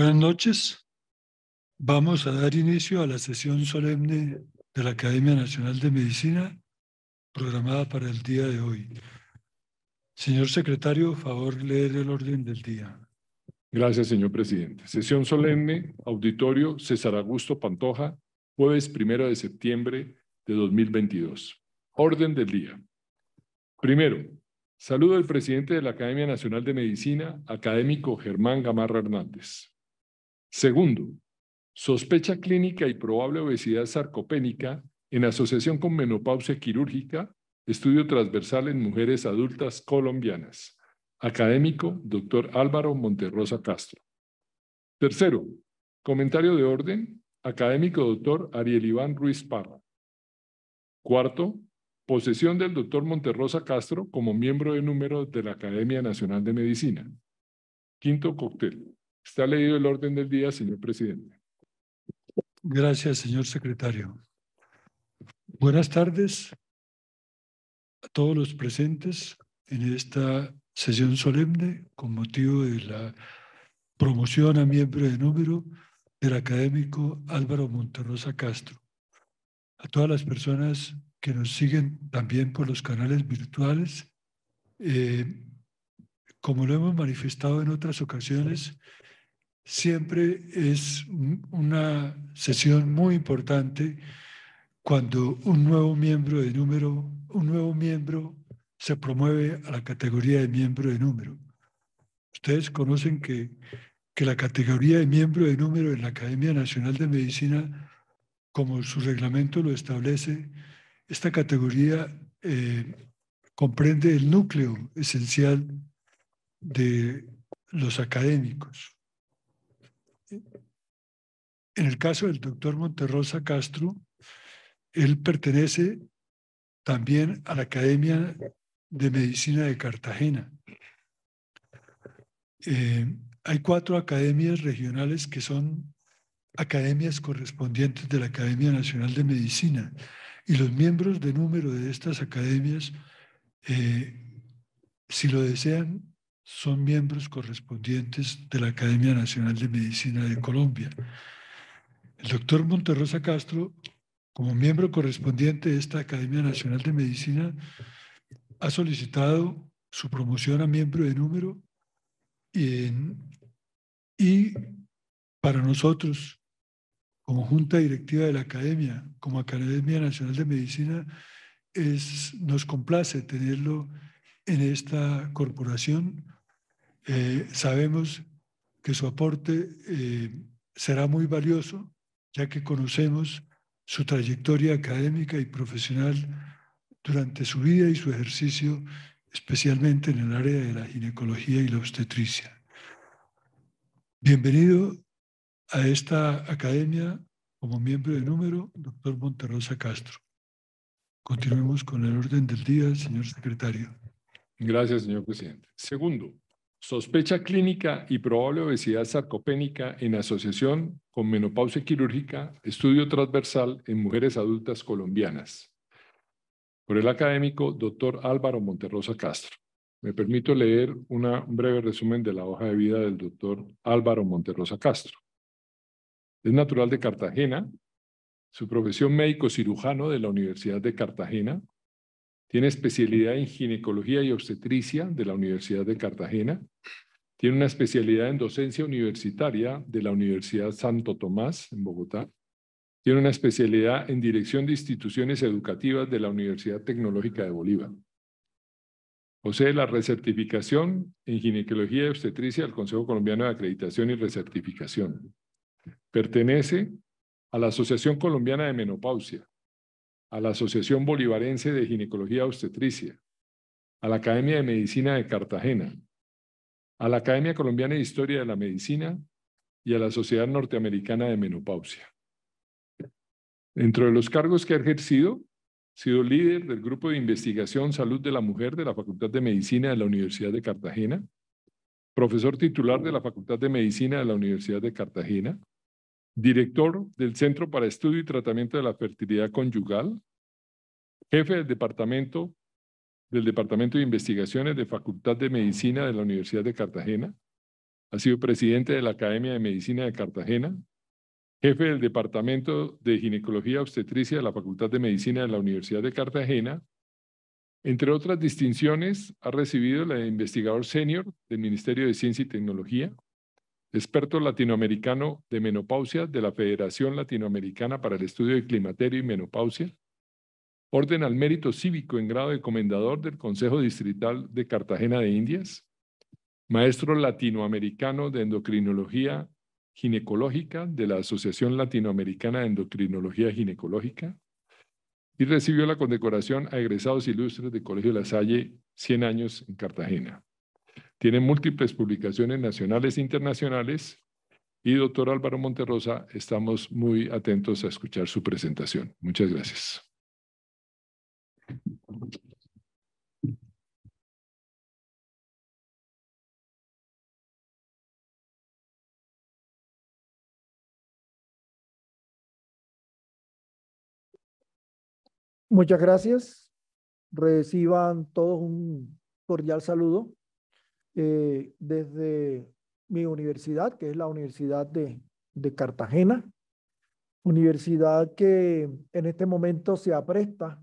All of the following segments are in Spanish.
Buenas noches. Vamos a dar inicio a la sesión solemne de la Academia Nacional de Medicina programada para el día de hoy. Señor secretario, favor leer el orden del día. Gracias, señor presidente. Sesión solemne, auditorio César Augusto Pantoja, jueves primero de septiembre de 2022. Orden del día. Primero, saludo al presidente de la Academia Nacional de Medicina, académico Germán Gamarra Hernández. Segundo, sospecha clínica y probable obesidad sarcopénica en asociación con menopausia quirúrgica, estudio transversal en mujeres adultas colombianas. Académico, doctor Álvaro Monterrosa Castro. Tercero, comentario de orden, académico doctor Ariel Iván Ruiz Parra. Cuarto, posesión del doctor Monterrosa Castro como miembro de número de la Academia Nacional de Medicina. Quinto cóctel. Está leído el orden del día, señor presidente. Gracias, señor secretario. Buenas tardes a todos los presentes en esta sesión solemne con motivo de la promoción a miembro de número del académico Álvaro Monterrosa Castro. A todas las personas que nos siguen también por los canales virtuales, eh, como lo hemos manifestado en otras ocasiones, siempre es una sesión muy importante cuando un nuevo miembro de número, un nuevo miembro se promueve a la categoría de miembro de número. Ustedes conocen que, que la categoría de miembro de número en la Academia Nacional de Medicina, como su reglamento lo establece, esta categoría eh, comprende el núcleo esencial de los académicos. En el caso del doctor Monterrosa Castro, él pertenece también a la Academia de Medicina de Cartagena. Eh, hay cuatro academias regionales que son academias correspondientes de la Academia Nacional de Medicina y los miembros de número de estas academias, eh, si lo desean, son miembros correspondientes de la Academia Nacional de Medicina de Colombia. El doctor Monterrosa Castro, como miembro correspondiente de esta Academia Nacional de Medicina, ha solicitado su promoción a miembro de número y, para nosotros, como Junta Directiva de la Academia, como Academia Nacional de Medicina, nos complace tenerlo en esta corporación. Eh, sabemos que su aporte eh, será muy valioso ya que conocemos su trayectoria académica y profesional durante su vida y su ejercicio, especialmente en el área de la ginecología y la obstetricia. Bienvenido a esta academia como miembro de número, doctor Monterrosa Castro. Continuemos con el orden del día, señor secretario. Gracias, señor presidente. Segundo, Sospecha clínica y probable obesidad sarcopénica en asociación con menopausia quirúrgica, estudio transversal en mujeres adultas colombianas. Por el académico doctor Álvaro Monterrosa Castro. Me permito leer un breve resumen de la hoja de vida del doctor Álvaro Monterrosa Castro. Es natural de Cartagena. Su profesión médico cirujano de la Universidad de Cartagena, tiene especialidad en ginecología y obstetricia de la Universidad de Cartagena. Tiene una especialidad en docencia universitaria de la Universidad Santo Tomás en Bogotá. Tiene una especialidad en dirección de instituciones educativas de la Universidad Tecnológica de Bolívar. Posee la recertificación en ginecología y obstetricia del Consejo Colombiano de Acreditación y Recertificación. Pertenece a la Asociación Colombiana de Menopausia, a la Asociación Bolivarense de Ginecología Obstetricia, a la Academia de Medicina de Cartagena, a la Academia Colombiana de Historia de la Medicina y a la Sociedad Norteamericana de Menopausia. Dentro de los cargos que ha ejercido, ha sido líder del Grupo de Investigación Salud de la Mujer de la Facultad de Medicina de la Universidad de Cartagena, profesor titular de la Facultad de Medicina de la Universidad de Cartagena, director del Centro para Estudio y Tratamiento de la Fertilidad Conyugal, jefe del departamento del Departamento de Investigaciones de Facultad de Medicina de la Universidad de Cartagena, ha sido presidente de la Academia de Medicina de Cartagena, jefe del Departamento de Ginecología Obstetricia de la Facultad de Medicina de la Universidad de Cartagena. Entre otras distinciones, ha recibido la de investigador senior del Ministerio de Ciencia y Tecnología, experto latinoamericano de menopausia de la Federación Latinoamericana para el Estudio de Climaterio y Menopausia, orden al mérito cívico en grado de comendador del Consejo Distrital de Cartagena de Indias, maestro latinoamericano de endocrinología ginecológica de la Asociación Latinoamericana de Endocrinología Ginecológica y recibió la condecoración a egresados ilustres del Colegio La Salle 100 años en Cartagena. Tiene múltiples publicaciones nacionales e internacionales y doctor Álvaro Monterrosa, estamos muy atentos a escuchar su presentación. Muchas gracias. Muchas gracias. Reciban todos un cordial saludo. Eh, desde mi universidad, que es la Universidad de, Cartagena, universidad que en este momento se apresta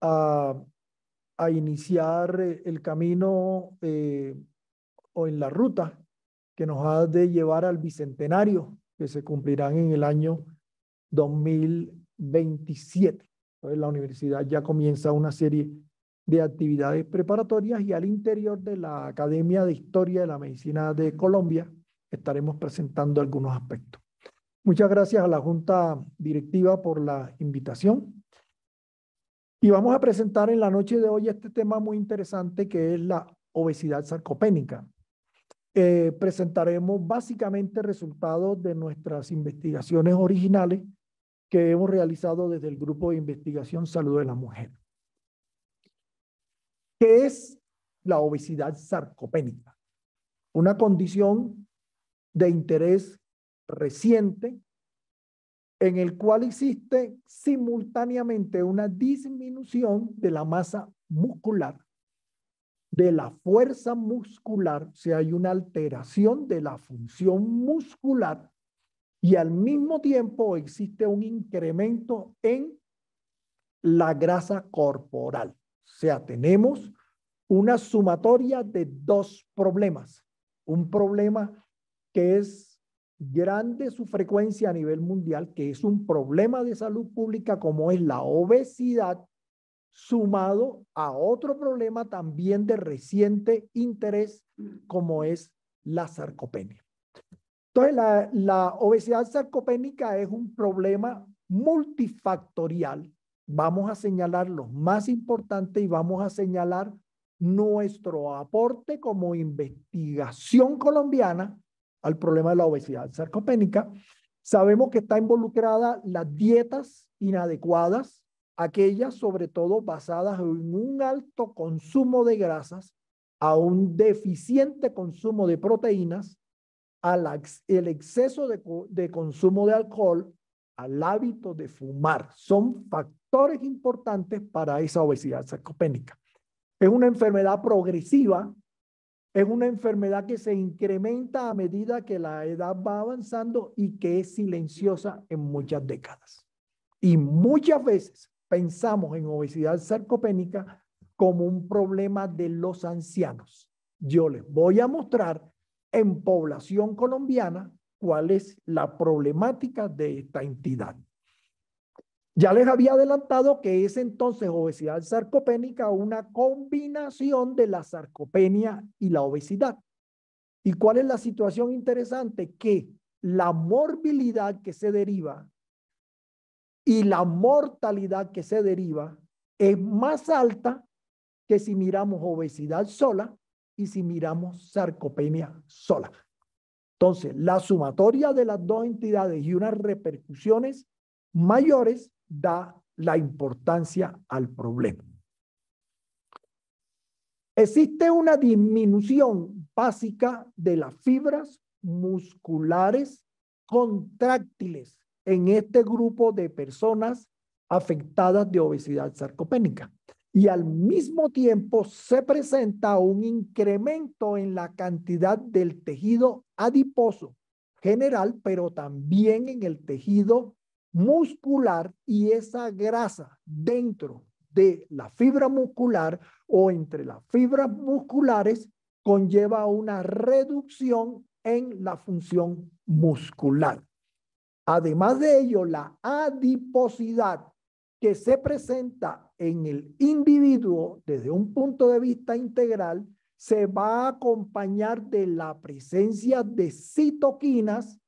a, a iniciar eh, el camino eh, o en la ruta que nos ha de llevar al bicentenario que se cumplirán en el año 2027. Entonces la universidad ya comienza una serie de actividades preparatorias y al interior de la Academia de Historia de la Medicina de Colombia estaremos presentando algunos aspectos. Muchas gracias a la Junta Directiva por la invitación. Y vamos a presentar en la noche de hoy este tema muy interesante que es la obesidad sarcopénica. Eh, presentaremos básicamente resultados de nuestras investigaciones originales que hemos realizado desde el Grupo de Investigación Salud de la Mujer es la obesidad sarcopénica? Una condición de interés reciente en el cual existe simultáneamente una disminución de la masa muscular, de la fuerza muscular, o si sea, hay una alteración de la función muscular y al mismo tiempo existe un incremento en la grasa corporal. O sea, tenemos una sumatoria de dos problemas. Un problema que es grande su frecuencia a nivel mundial, que es un problema de salud pública como es la obesidad, sumado a otro problema también de reciente interés como es la sarcopenia. Entonces, la, la obesidad sarcopénica es un problema multifactorial. Vamos a señalar los más importantes y vamos a señalar nuestro aporte como investigación colombiana al problema de la obesidad sarcopénica. Sabemos que está involucrada las dietas inadecuadas, aquellas sobre todo basadas en un alto consumo de grasas, a un deficiente consumo de proteínas, al el exceso de, de consumo de alcohol, al hábito de fumar. Son factores importantes para esa obesidad sarcopénica. Es una enfermedad progresiva, es una enfermedad que se incrementa a medida que la edad va avanzando y que es silenciosa en muchas décadas. Y muchas veces pensamos en obesidad sarcopénica como un problema de los ancianos. Yo les voy a mostrar en población colombiana cuál es la problemática de esta entidad. Ya les había adelantado que es entonces obesidad sarcopénica una combinación de la sarcopenia y la obesidad. ¿Y cuál es la situación interesante? Que la morbilidad que se deriva y la mortalidad que se deriva es más alta que si miramos obesidad sola y si miramos sarcopenia sola. Entonces, la sumatoria de las dos entidades y unas repercusiones mayores da la importancia al problema. Existe una disminución básica de las fibras musculares contráctiles en este grupo de personas afectadas de obesidad sarcopénica. Y al mismo tiempo se presenta un incremento en la cantidad del tejido adiposo general, pero también en el tejido muscular y esa grasa dentro de la fibra muscular o entre las fibras musculares conlleva una reducción en la función muscular. Además de ello, la adiposidad que se presenta en el individuo desde un punto de vista integral se va a acompañar de la presencia de citoquinas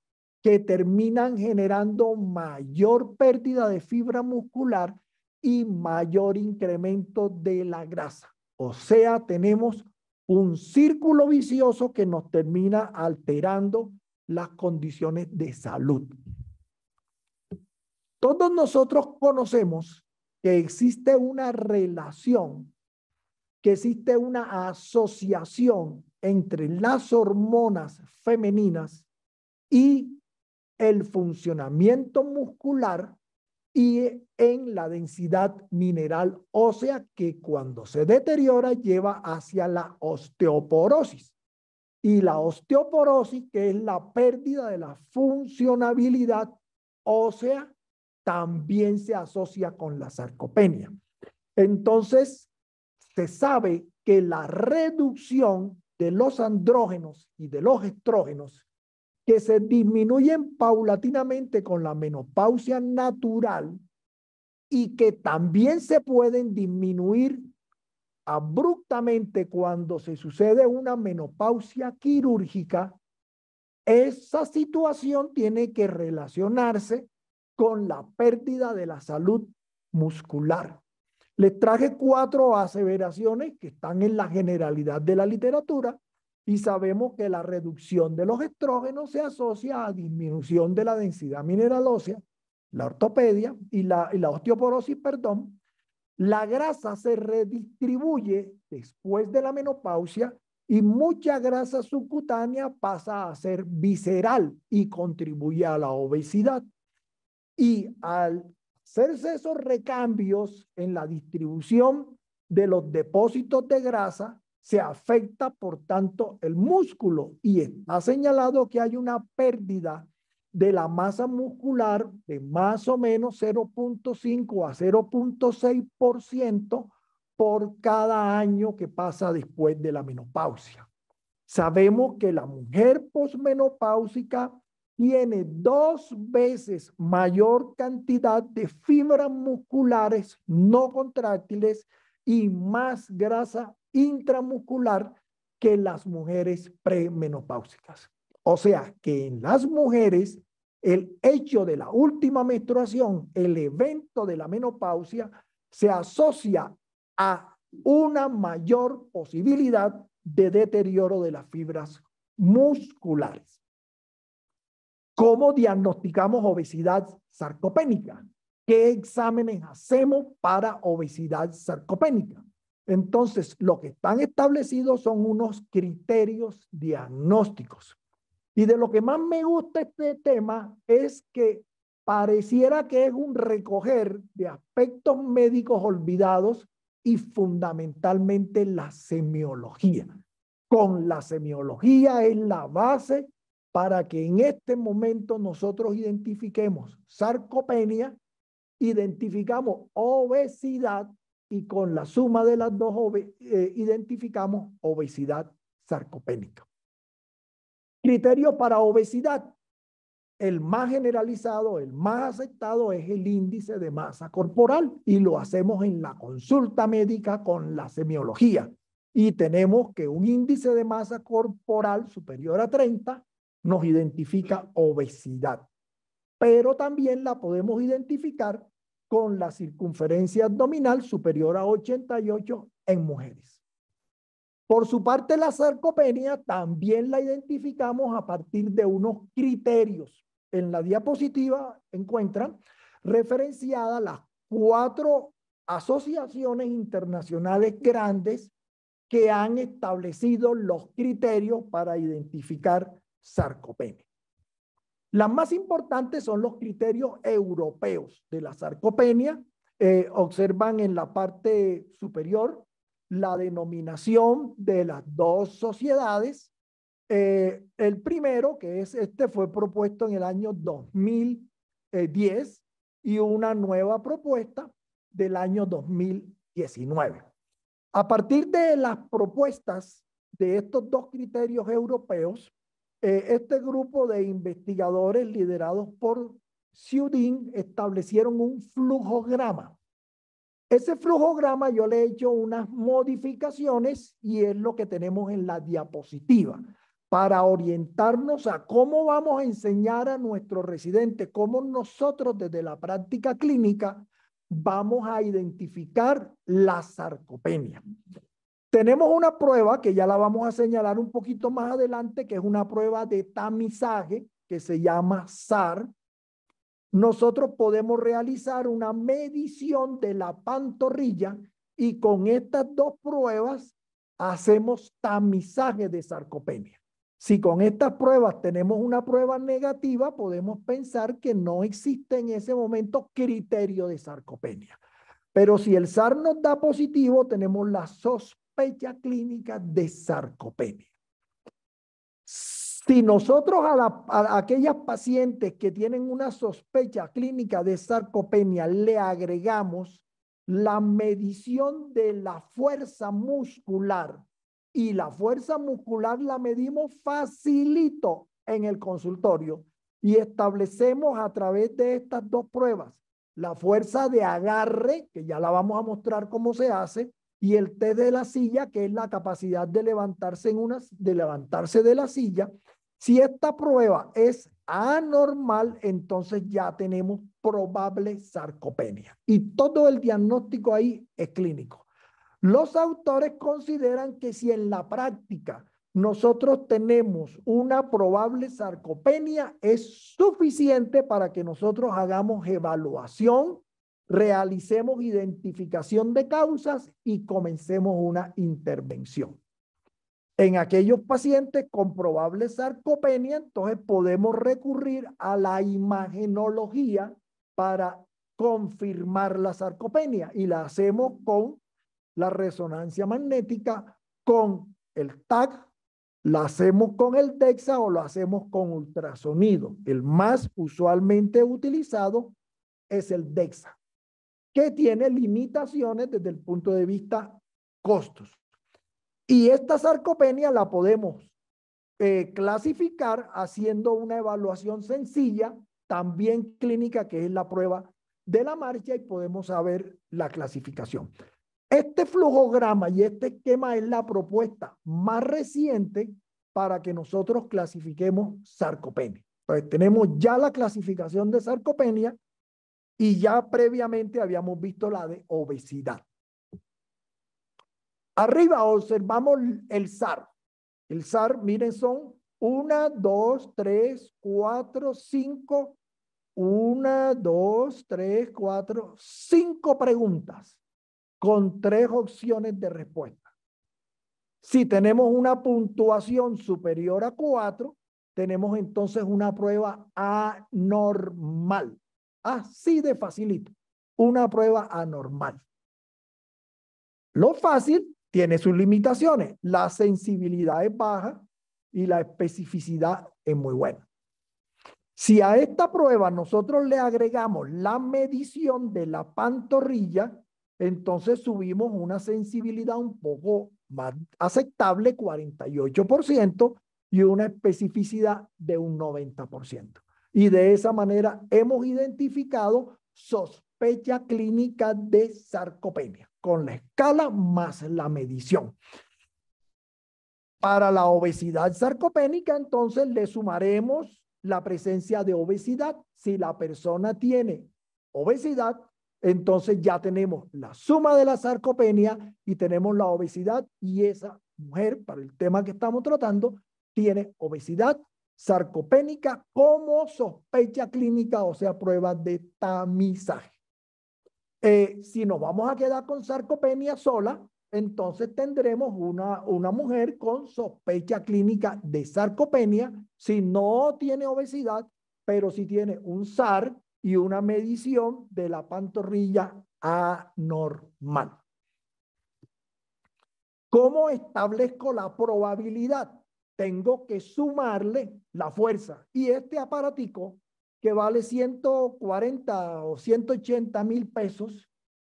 que terminan generando mayor pérdida de fibra muscular y mayor incremento de la grasa. O sea, tenemos un círculo vicioso que nos termina alterando las condiciones de salud. Todos nosotros conocemos que existe una relación, que existe una asociación entre las hormonas femeninas y el funcionamiento muscular y en la densidad mineral ósea que cuando se deteriora lleva hacia la osteoporosis. Y la osteoporosis, que es la pérdida de la funcionabilidad ósea, también se asocia con la sarcopenia. Entonces, se sabe que la reducción de los andrógenos y de los estrógenos que se disminuyen paulatinamente con la menopausia natural y que también se pueden disminuir abruptamente cuando se sucede una menopausia quirúrgica, esa situación tiene que relacionarse con la pérdida de la salud muscular. Les traje cuatro aseveraciones que están en la generalidad de la literatura y sabemos que la reducción de los estrógenos se asocia a disminución de la densidad mineral ósea, la ortopedia y la, osteoporosis, perdón. La grasa se redistribuye después de la menopausia y mucha grasa subcutánea pasa a ser visceral y contribuye a la obesidad. Y al hacerse esos recambios en la distribución de los depósitos de grasa, se afecta, por tanto, el músculo y ha señalado que hay una pérdida de la masa muscular de más o menos 0.5 a 0.6% por cada año que pasa después de la menopausia. Sabemos que la mujer posmenopáusica tiene dos veces mayor cantidad de fibras musculares no contráctiles y más grasa intramuscular que las mujeres premenopáusicas. O sea que en las mujeres el hecho de la última menstruación, el evento de la menopausia, se asocia a una mayor posibilidad de deterioro de las fibras musculares. ¿Cómo diagnosticamos obesidad sarcopénica? ¿Qué exámenes hacemos para obesidad sarcopénica? Entonces, lo que están establecidos son unos criterios diagnósticos. Y de lo que más me gusta este tema es que pareciera que es un recoger de aspectos médicos olvidados y fundamentalmente la semiología. Con la semiología es la base para que en este momento nosotros identifiquemos sarcopenia, identificamos obesidad y con la suma de las dos eh, identificamos obesidad sarcopénica. Criterio para obesidad. El más generalizado, el más aceptado es el índice de masa corporal y lo hacemos en la consulta médica con la semiología. Y tenemos que un índice de masa corporal superior a 30 nos identifica obesidad, pero también la podemos identificar con la circunferencia abdominal superior a 88 en mujeres. Por su parte, la sarcopenia también la identificamos a partir de unos criterios. En la diapositiva encuentran referenciadas las cuatro asociaciones internacionales grandes que han establecido los criterios para identificar sarcopenia. Las más importantes son los criterios europeos de la sarcopenia. Eh, observan en la parte superior la denominación de las dos sociedades. Eh, el primero, que es este, fue propuesto en el año 2010 y una nueva propuesta del año 2019. A partir de las propuestas de estos dos criterios europeos, eh, este grupo de investigadores liderados por Ciudin establecieron un flujograma. Ese flujograma yo le he hecho unas modificaciones y es lo que tenemos en la diapositiva para orientarnos a cómo vamos a enseñar a nuestros residentes, cómo nosotros desde la práctica clínica vamos a identificar la sarcopenia. Tenemos una prueba que ya la vamos a señalar un poquito más adelante, que es una prueba de tamizaje que se llama SAR. Nosotros podemos realizar una medición de la pantorrilla y con estas dos pruebas hacemos tamizaje de sarcopenia. Si con estas pruebas tenemos una prueba negativa, podemos pensar que no existe en ese momento criterio de sarcopenia. Pero si el SAR nos da positivo, tenemos la sospecha clínica de sarcopenia. Si nosotros a, a, aquellas pacientes que tienen una sospecha clínica de sarcopenia le agregamos la medición de la fuerza muscular y la fuerza muscular la medimos facilito en el consultorio y establecemos a través de estas dos pruebas la fuerza de agarre, que ya la vamos a mostrar cómo se hace, y el test de la silla, que es la capacidad de levantarse, en una, de, levantarse de la silla. Si esta prueba es anormal, entonces ya tenemos probable sarcopenia. Y todo el diagnóstico ahí es clínico. Los autores consideran que si en la práctica nosotros tenemos una probable sarcopenia, es suficiente para que nosotros hagamos evaluación realicemos identificación de causas y comencemos una intervención. En aquellos pacientes con probable sarcopenia, entonces podemos recurrir a la imagenología para confirmar la sarcopenia y la hacemos con la resonancia magnética, con el TAC, la hacemos con el DEXA o lo hacemos con ultrasonido. El más usualmente utilizado es el DEXA que tiene limitaciones desde el punto de vista costos. Y esta sarcopenia la podemos eh, clasificar haciendo una evaluación sencilla, también clínica, que es la prueba de la marcha y podemos saber la clasificación. Este flujograma y este esquema es la propuesta más reciente para que nosotros clasifiquemos sarcopenia. Entonces tenemos ya la clasificación de sarcopenia y ya previamente habíamos visto la de obesidad. Arriba observamos el SAR. El SAR, miren, son una, dos, tres, cuatro, cinco. Una, dos, tres, cuatro, cinco preguntas con tres opciones de respuesta. Si tenemos una puntuación superior a cuatro, tenemos entonces una prueba anormal. Así de facilito. Una prueba anormal. Lo fácil tiene sus limitaciones. La sensibilidad es baja y la especificidad es muy buena. Si a esta prueba nosotros le agregamos la medición de la pantorrilla, entonces subimos una sensibilidad un poco más aceptable, 48%, y una especificidad de un 90%. Y de esa manera hemos identificado sospecha clínica de sarcopenia con la escala más la medición. Para la obesidad sarcopénica, entonces le sumaremos la presencia de obesidad. Si la persona tiene obesidad, entonces ya tenemos la suma de la sarcopenia y tenemos la obesidad y esa mujer, para el tema que estamos tratando, tiene obesidad sarcopénica como sospecha clínica, o sea, prueba de tamizaje. Eh, si nos vamos a quedar con sarcopenia sola, entonces tendremos una, una mujer con sospecha clínica de sarcopenia si no tiene obesidad, pero si tiene un SAR y una medición de la pantorrilla anormal. ¿Cómo establezco la probabilidad? tengo que sumarle la fuerza. Y este aparatico que vale 140 o 180 mil pesos,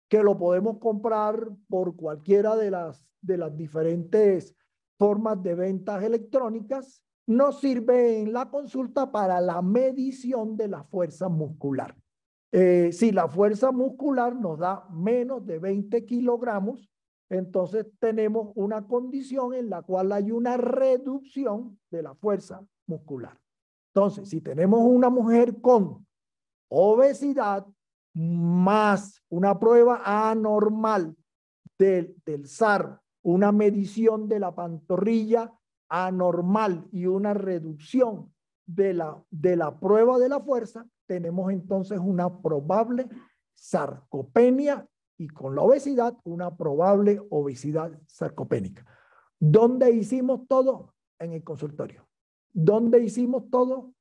que lo podemos comprar por cualquiera de las, de las diferentes formas de ventas electrónicas, nos sirve en la consulta para la medición de la fuerza muscular. Eh, si la fuerza muscular nos da menos de 20 kilogramos, entonces tenemos una condición en la cual hay una reducción de la fuerza muscular. Entonces, si tenemos una mujer con obesidad más una prueba anormal del, del SAR, una medición de la pantorrilla anormal y una reducción de la, de la prueba de la fuerza, tenemos entonces una probable sarcopenia y con la obesidad una probable obesidad sarcopénica. ¿Dónde hicimos todo? En el consultorio. ¿Dónde hicimos todo?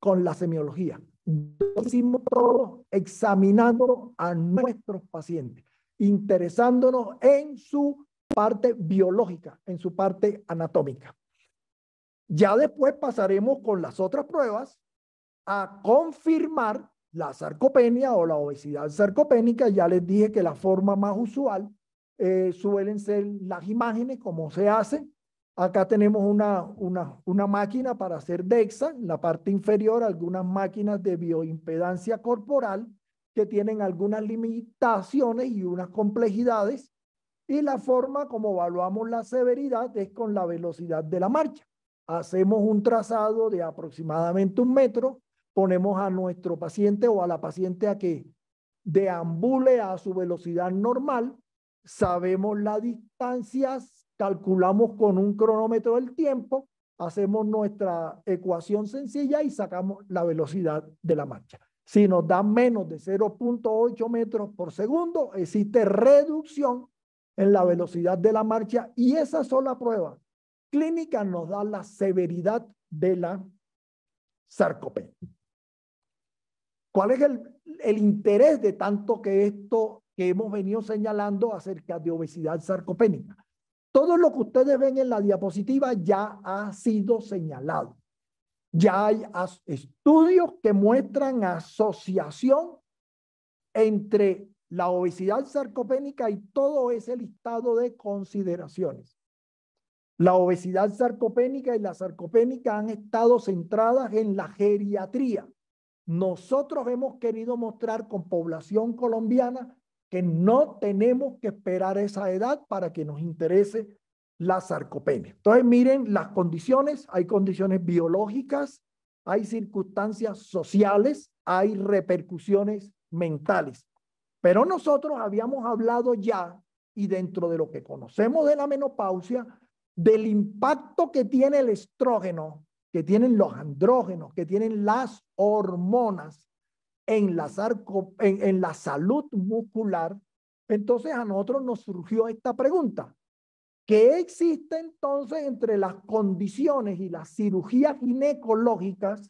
Con la semiología. ¿Dónde hicimos todo? Examinando a nuestros pacientes, interesándonos en su parte biológica, en su parte anatómica. Ya después pasaremos con las otras pruebas a confirmar la sarcopenia o la obesidad sarcopénica, ya les dije que la forma más usual eh, suelen ser las imágenes, como se hace. Acá tenemos una, una máquina para hacer DEXA, en la parte inferior algunas máquinas de bioimpedancia corporal que tienen algunas limitaciones y unas complejidades. Y la forma como evaluamos la severidad es con la velocidad de la marcha. Hacemos un trazado de aproximadamente un metro ponemos a nuestro paciente o a la paciente a que deambule a su velocidad normal, sabemos las distancias, calculamos con un cronómetro el tiempo, hacemos nuestra ecuación sencilla y sacamos la velocidad de la marcha. Si nos da menos de 0.8 metros por segundo, existe reducción en la velocidad de la marcha y esa sola prueba clínica nos da la severidad de la sarcopenia. ¿Cuál es el, interés de tanto que esto que hemos venido señalando acerca de obesidad sarcopénica? Todo lo que ustedes ven en la diapositiva ya ha sido señalado. Ya hay estudios que muestran asociación entre la obesidad sarcopénica y todo ese listado de consideraciones. La obesidad sarcopénica y la sarcopénica han estado centradas en la geriatría, nosotros hemos querido mostrar con población colombiana que no tenemos que esperar esa edad para que nos interese la sarcopenia. Entonces, miren las condiciones, hay condiciones biológicas, hay circunstancias sociales, hay repercusiones mentales. Pero nosotros habíamos hablado ya, y dentro de lo que conocemos de la menopausia, del impacto que tiene el estrógeno que tienen los andrógenos, que tienen las hormonas en la, salud muscular, entonces a nosotros nos surgió esta pregunta. ¿Qué existe entonces entre las condiciones y las cirugías ginecológicas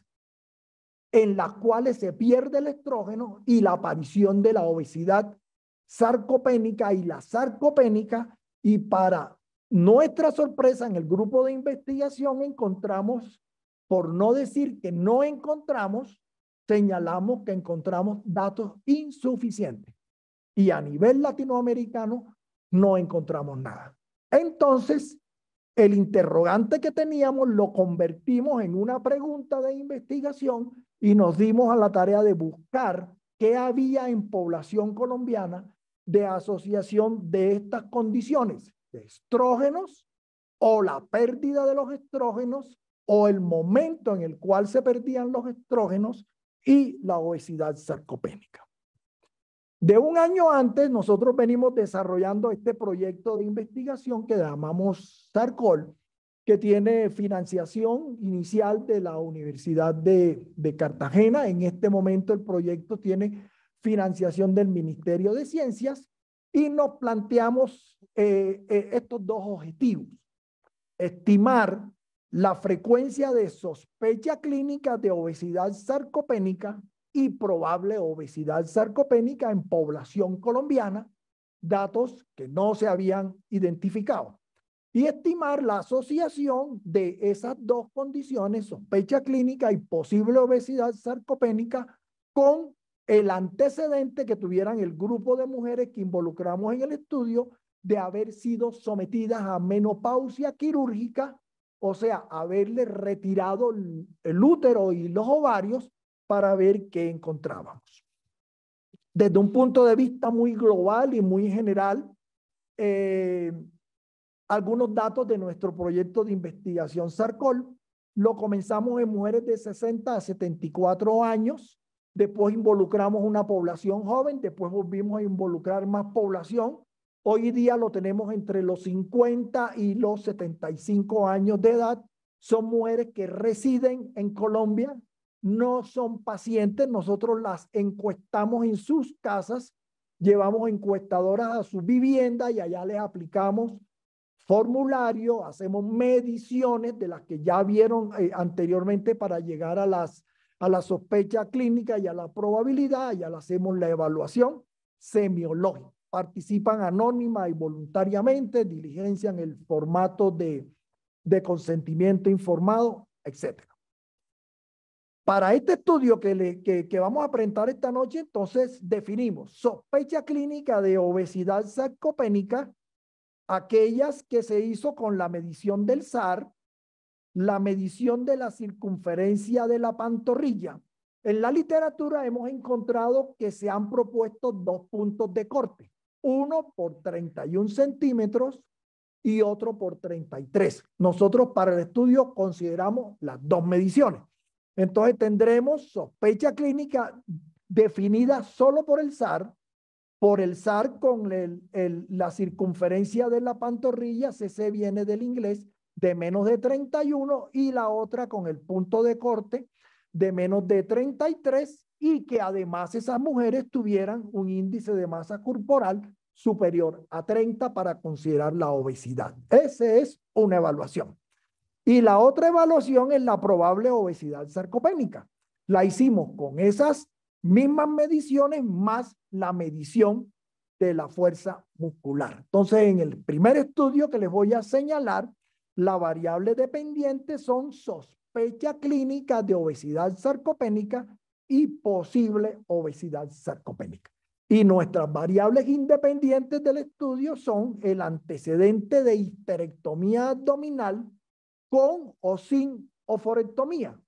en las cuales se pierde el estrógeno y la aparición de la obesidad sarcopénica y la sarcopénica? Y para nuestra sorpresa, en el grupo de investigación encontramos por no decir que no encontramos, señalamos que encontramos datos insuficientes. Y a nivel latinoamericano no encontramos nada. Entonces, el interrogante que teníamos lo convertimos en una pregunta de investigación y nos dimos a la tarea de buscar qué había en población colombiana de asociación de estas condiciones, de estrógenos o la pérdida de los estrógenos o el momento en el cual se perdían los estrógenos y la obesidad sarcopénica. De un año antes, nosotros venimos desarrollando este proyecto de investigación que llamamos SARCOL, que tiene financiación inicial de la Universidad de, Cartagena. En este momento el proyecto tiene financiación del Ministerio de Ciencias y nos planteamos eh, eh, estos dos objetivos. Estimar la frecuencia de sospecha clínica de obesidad sarcopénica y probable obesidad sarcopénica en población colombiana, datos que no se habían identificado, y estimar la asociación de esas dos condiciones, sospecha clínica y posible obesidad sarcopénica, con el antecedente que tuvieran el grupo de mujeres que involucramos en el estudio de haber sido sometidas a menopausia quirúrgica o sea, haberle retirado el útero y los ovarios para ver qué encontrábamos. Desde un punto de vista muy global y muy general, eh, algunos datos de nuestro proyecto de investigación SARCOL. Lo comenzamos en mujeres de 60 a 74 años, después involucramos una población joven, después volvimos a involucrar más población Hoy día lo tenemos entre los 50 y los 75 años de edad. Son mujeres que residen en Colombia, no son pacientes. Nosotros las encuestamos en sus casas, llevamos encuestadoras a su vivienda y allá les aplicamos formulario, hacemos mediciones de las que ya vieron eh, anteriormente para llegar a las a la sospecha clínica y a la probabilidad, ya le hacemos la evaluación semiológica participan anónima y voluntariamente, diligencian el formato de, consentimiento informado, etc. Para este estudio que, le, que, vamos a presentar esta noche, entonces definimos sospecha clínica de obesidad sarcopénica, aquellas que se hizo con la medición del SAR, la medición de la circunferencia de la pantorrilla. En la literatura hemos encontrado que se han propuesto dos puntos de corte uno por 31 centímetros y otro por 33. Nosotros para el estudio consideramos las dos mediciones. Entonces tendremos sospecha clínica definida solo por el SAR, por el SAR con la circunferencia de la pantorrilla, CC viene del inglés, de menos de 31 y la otra con el punto de corte de menos de 33 y que además esas mujeres tuvieran un índice de masa corporal superior a 30 para considerar la obesidad. Esa es una evaluación. Y la otra evaluación es la probable obesidad sarcopénica. La hicimos con esas mismas mediciones más la medición de la fuerza muscular. Entonces, en el primer estudio que les voy a señalar, la variable dependiente son sospecha clínica de obesidad sarcopénica y posible obesidad sarcopénica. Y nuestras variables independientes del estudio son el antecedente de histerectomía abdominal con o sin oforectomía.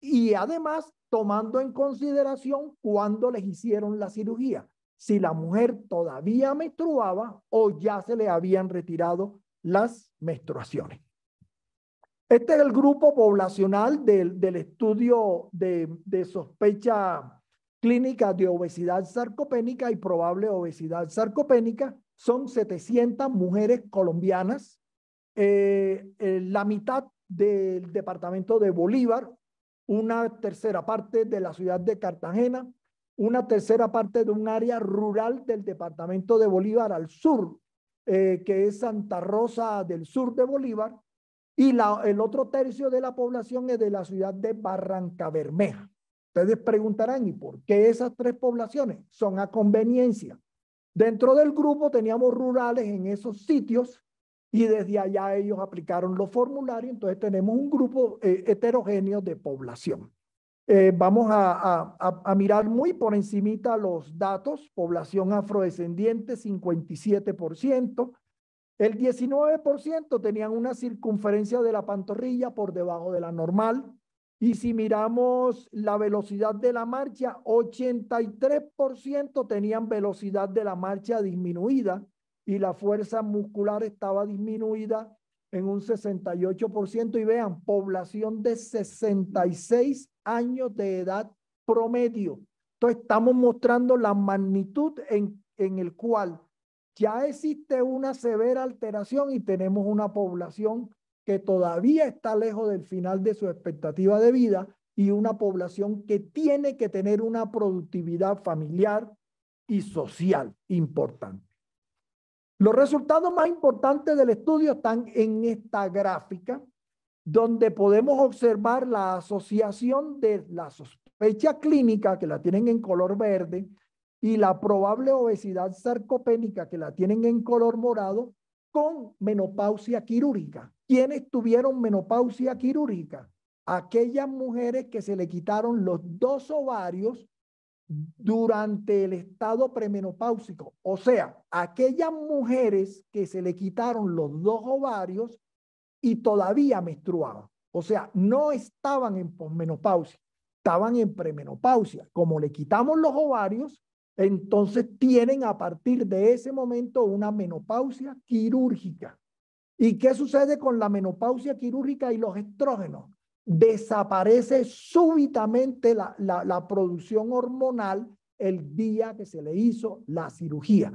Y además, tomando en consideración cuándo les hicieron la cirugía, si la mujer todavía menstruaba o ya se le habían retirado las menstruaciones. Este es el grupo poblacional del, estudio de, de sospecha clínicas de obesidad sarcopénica y probable obesidad sarcopénica. Son 700 mujeres colombianas, eh, eh, la mitad del departamento de Bolívar, una tercera parte de la ciudad de Cartagena, una tercera parte de un área rural del departamento de Bolívar al sur, eh, que es Santa Rosa del sur de Bolívar, y el otro tercio de la población es de la ciudad de Barranca Bermeja. Ustedes preguntarán, ¿y por qué esas tres poblaciones? Son a conveniencia. Dentro del grupo teníamos rurales en esos sitios y desde allá ellos aplicaron los formularios, entonces tenemos un grupo eh, heterogéneo de población. Eh, vamos a, a, mirar muy por encimita los datos, población afrodescendiente 57%, el 19% tenían una circunferencia de la pantorrilla por debajo de la normal, y si miramos la velocidad de la marcha, 83% tenían velocidad de la marcha disminuida y la fuerza muscular estaba disminuida en un 68%. Y vean, población de 66 años de edad promedio. Entonces estamos mostrando la magnitud en, en el cual ya existe una severa alteración y tenemos una población que todavía está lejos del final de su expectativa de vida y una población que tiene que tener una productividad familiar y social importante. Los resultados más importantes del estudio están en esta gráfica, donde podemos observar la asociación de la sospecha clínica, que la tienen en color verde, y la probable obesidad sarcopénica, que la tienen en color morado, con menopausia quirúrgica quienes tuvieron menopausia quirúrgica, aquellas mujeres que se le quitaron los dos ovarios durante el estado premenopáusico, o sea, aquellas mujeres que se le quitaron los dos ovarios y todavía menstruaban, o sea, no estaban en posmenopausia, estaban en premenopausia. Como le quitamos los ovarios, entonces tienen a partir de ese momento una menopausia quirúrgica. ¿Y qué sucede con la menopausia quirúrgica y los estrógenos? Desaparece súbitamente la, producción hormonal el día que se le hizo la cirugía.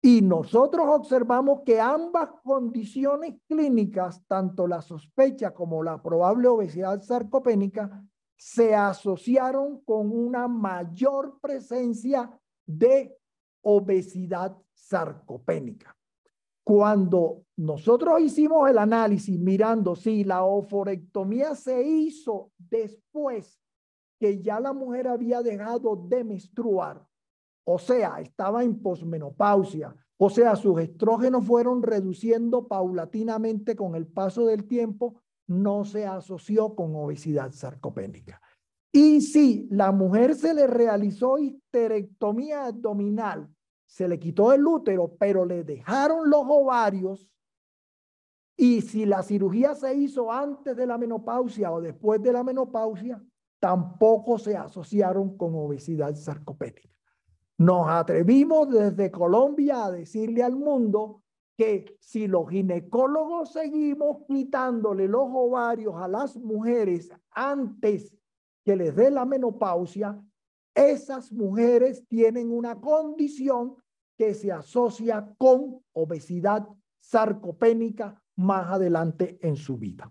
Y nosotros observamos que ambas condiciones clínicas, tanto la sospecha como la probable obesidad sarcopénica, se asociaron con una mayor presencia de obesidad sarcopénica. Cuando nosotros hicimos el análisis mirando si la oforectomía se hizo después que ya la mujer había dejado de menstruar, o sea, estaba en posmenopausia, o sea, sus estrógenos fueron reduciendo paulatinamente con el paso del tiempo, no se asoció con obesidad sarcopénica. Y si la mujer se le realizó histerectomía abdominal se le quitó el útero, pero le dejaron los ovarios. Y si la cirugía se hizo antes de la menopausia o después de la menopausia, tampoco se asociaron con obesidad sarcopética. Nos atrevimos desde Colombia a decirle al mundo que si los ginecólogos seguimos quitándole los ovarios a las mujeres antes que les dé la menopausia, esas mujeres tienen una condición que se asocia con obesidad sarcopénica más adelante en su vida.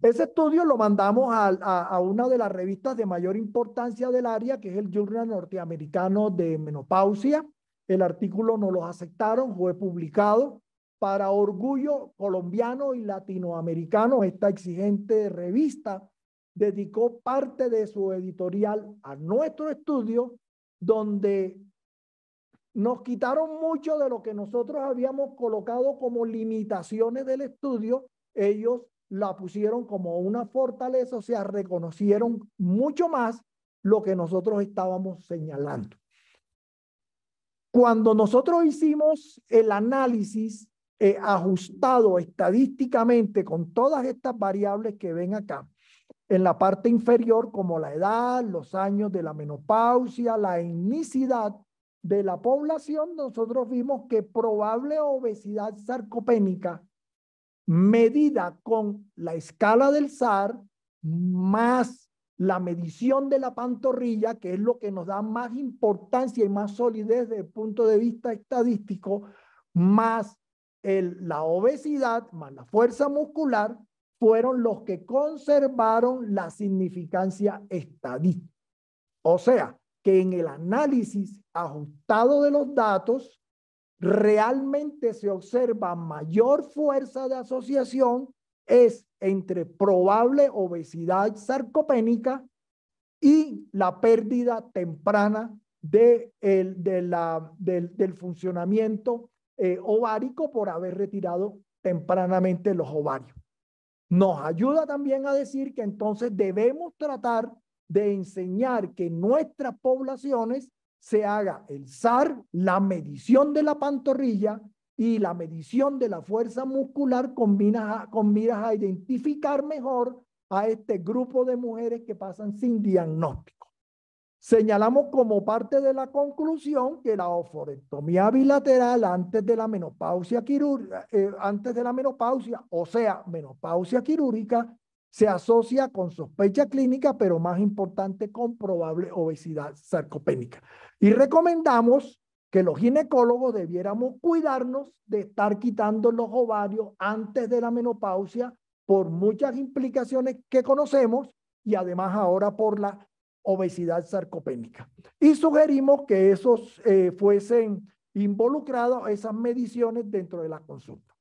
Ese estudio lo mandamos a, una de las revistas de mayor importancia del área, que es el Journal Norteamericano de Menopausia. El artículo no lo aceptaron, fue publicado. Para orgullo colombiano y latinoamericano, esta exigente revista dedicó parte de su editorial a nuestro estudio, donde nos quitaron mucho de lo que nosotros habíamos colocado como limitaciones del estudio. Ellos la pusieron como una fortaleza, o sea, reconocieron mucho más lo que nosotros estábamos señalando. Cuando nosotros hicimos el análisis eh, ajustado estadísticamente con todas estas variables que ven acá, en la parte inferior como la edad, los años de la menopausia, la etnicidad de la población, nosotros vimos que probable obesidad sarcopénica medida con la escala del SAR más la medición de la pantorrilla, que es lo que nos da más importancia y más solidez desde el punto de vista estadístico, más la obesidad, más la fuerza muscular, fueron los que conservaron la significancia estadística. O sea, que en el análisis ajustado de los datos, realmente se observa mayor fuerza de asociación es entre probable obesidad sarcopénica y la pérdida temprana de el, de la, del, funcionamiento eh, ovárico por haber retirado tempranamente los ovarios. Nos ayuda también a decir que entonces debemos tratar de enseñar que en nuestras poblaciones se haga el SAR, la medición de la pantorrilla y la medición de la fuerza muscular con miras, a identificar mejor a este grupo de mujeres que pasan sin diagnóstico. Señalamos como parte de la conclusión que la oforectomía bilateral antes de la menopausia quirúrgica, eh, antes de la menopausia, o sea, menopausia quirúrgica, se asocia con sospecha clínica, pero más importante, con probable obesidad sarcopénica. Y recomendamos que los ginecólogos debiéramos cuidarnos de estar quitando los ovarios antes de la menopausia por muchas implicaciones que conocemos y además ahora por la obesidad sarcopénica. Y sugerimos que esos eh, fuesen involucrados, esas mediciones dentro de la consulta.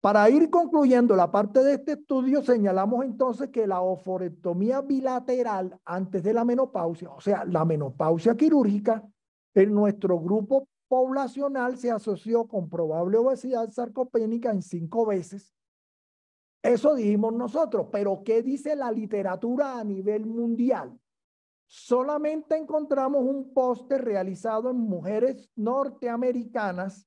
Para ir concluyendo la parte de este estudio, señalamos entonces que la oforectomía bilateral antes de la menopausia, o sea, la menopausia quirúrgica, en nuestro grupo poblacional se asoció con probable obesidad sarcopénica en cinco veces. Eso dijimos nosotros, pero ¿qué dice la literatura a nivel mundial? solamente encontramos un póster realizado en mujeres norteamericanas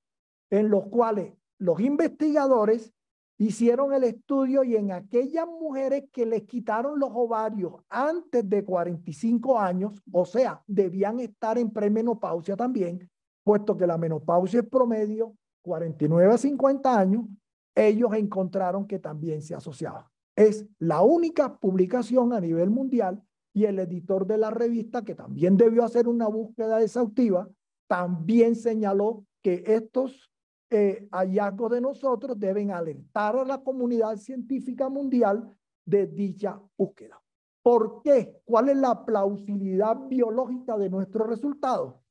en los cuales los investigadores hicieron el estudio y en aquellas mujeres que les quitaron los ovarios antes de 45 años, o sea, debían estar en premenopausia también, puesto que la menopausia es promedio 49 a 50 años, ellos encontraron que también se asociaba. Es la única publicación a nivel mundial y el editor de la revista, que también debió hacer una búsqueda exhaustiva, también señaló que estos eh, hallazgos de nosotros deben alertar a la comunidad científica mundial de dicha búsqueda. ¿Por qué? ¿Cuál es la plausibilidad biológica de nuestro resultado?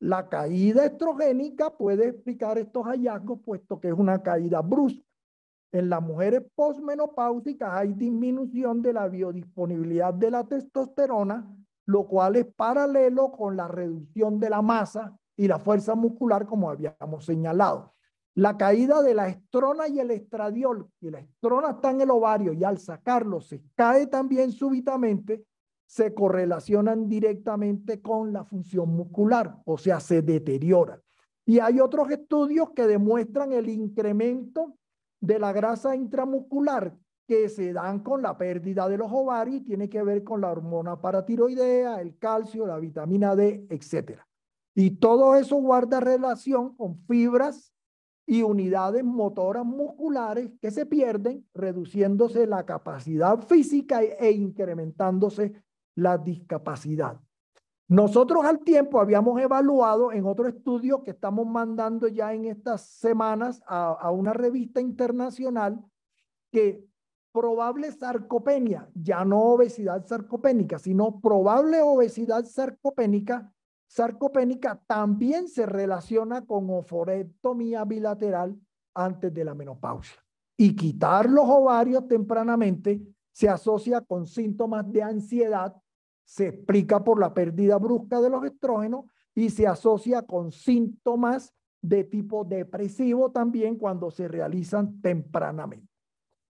La caída estrogénica puede explicar estos hallazgos, puesto que es una caída brusca en las mujeres posmenopáusicas hay disminución de la biodisponibilidad de la testosterona, lo cual es paralelo con la reducción de la masa y la fuerza muscular, como habíamos señalado. La caída de la estrona y el estradiol, y la estrona está en el ovario y al sacarlo se cae también súbitamente, se correlacionan directamente con la función muscular, o sea, se deteriora. Y hay otros estudios que demuestran el incremento de la grasa intramuscular que se dan con la pérdida de los ovarios tiene que ver con la hormona paratiroidea, el calcio, la vitamina D, etc. Y todo eso guarda relación con fibras y unidades motoras musculares que se pierden, reduciéndose la capacidad física e incrementándose la discapacidad. Nosotros al tiempo habíamos evaluado en otro estudio que estamos mandando ya en estas semanas a, una revista internacional que probable sarcopenia, ya no obesidad sarcopénica, sino probable obesidad sarcopénica, sarcopénica también se relaciona con oforectomía bilateral antes de la menopausia. Y quitar los ovarios tempranamente se asocia con síntomas de ansiedad se explica por la pérdida brusca de los estrógenos y se asocia con síntomas de tipo depresivo también cuando se realizan tempranamente.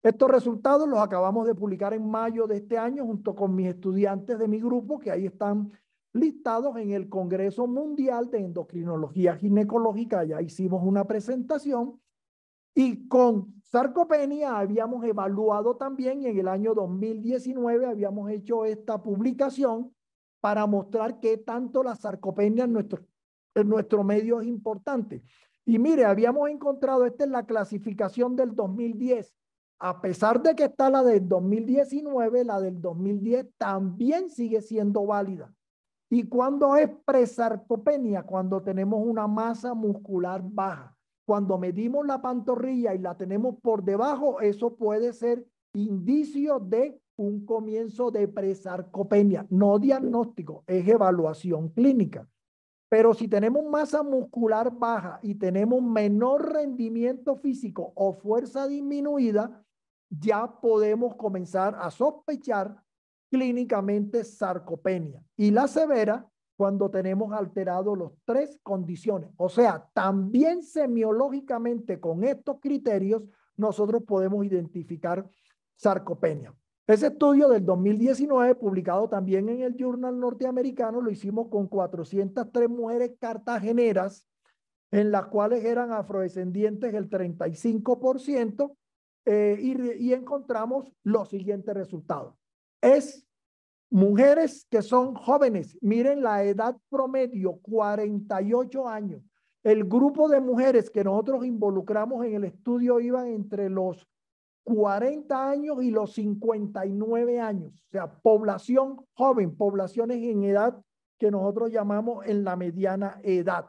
Estos resultados los acabamos de publicar en mayo de este año junto con mis estudiantes de mi grupo que ahí están listados en el Congreso Mundial de Endocrinología Ginecológica. Ya hicimos una presentación y con sarcopenia habíamos evaluado también y en el año 2019 habíamos hecho esta publicación para mostrar que tanto la sarcopenia en nuestro, nuestro medio es importante. Y mire, habíamos encontrado, esta es la clasificación del 2010. A pesar de que está la del 2019, la del 2010 también sigue siendo válida. ¿Y cuando es presarcopenia? Cuando tenemos una masa muscular baja. Cuando medimos la pantorrilla y la tenemos por debajo, eso puede ser indicio de un comienzo de presarcopenia, no diagnóstico, es evaluación clínica. Pero si tenemos masa muscular baja y tenemos menor rendimiento físico o fuerza disminuida, ya podemos comenzar a sospechar clínicamente sarcopenia. Y la severa cuando tenemos alterados los tres condiciones. O sea, también semiológicamente con estos criterios nosotros podemos identificar sarcopenia. Ese estudio del 2019, publicado también en el Journal norteamericano, lo hicimos con 403 mujeres cartageneras, en las cuales eran afrodescendientes el 35%, y, eh, y encontramos los siguientes resultados. Es Mujeres que son jóvenes, miren la edad promedio, 48 años. El grupo de mujeres que nosotros involucramos en el estudio iban entre los 40 años y los 59 años, o sea, población joven, poblaciones en edad que nosotros llamamos en la mediana edad.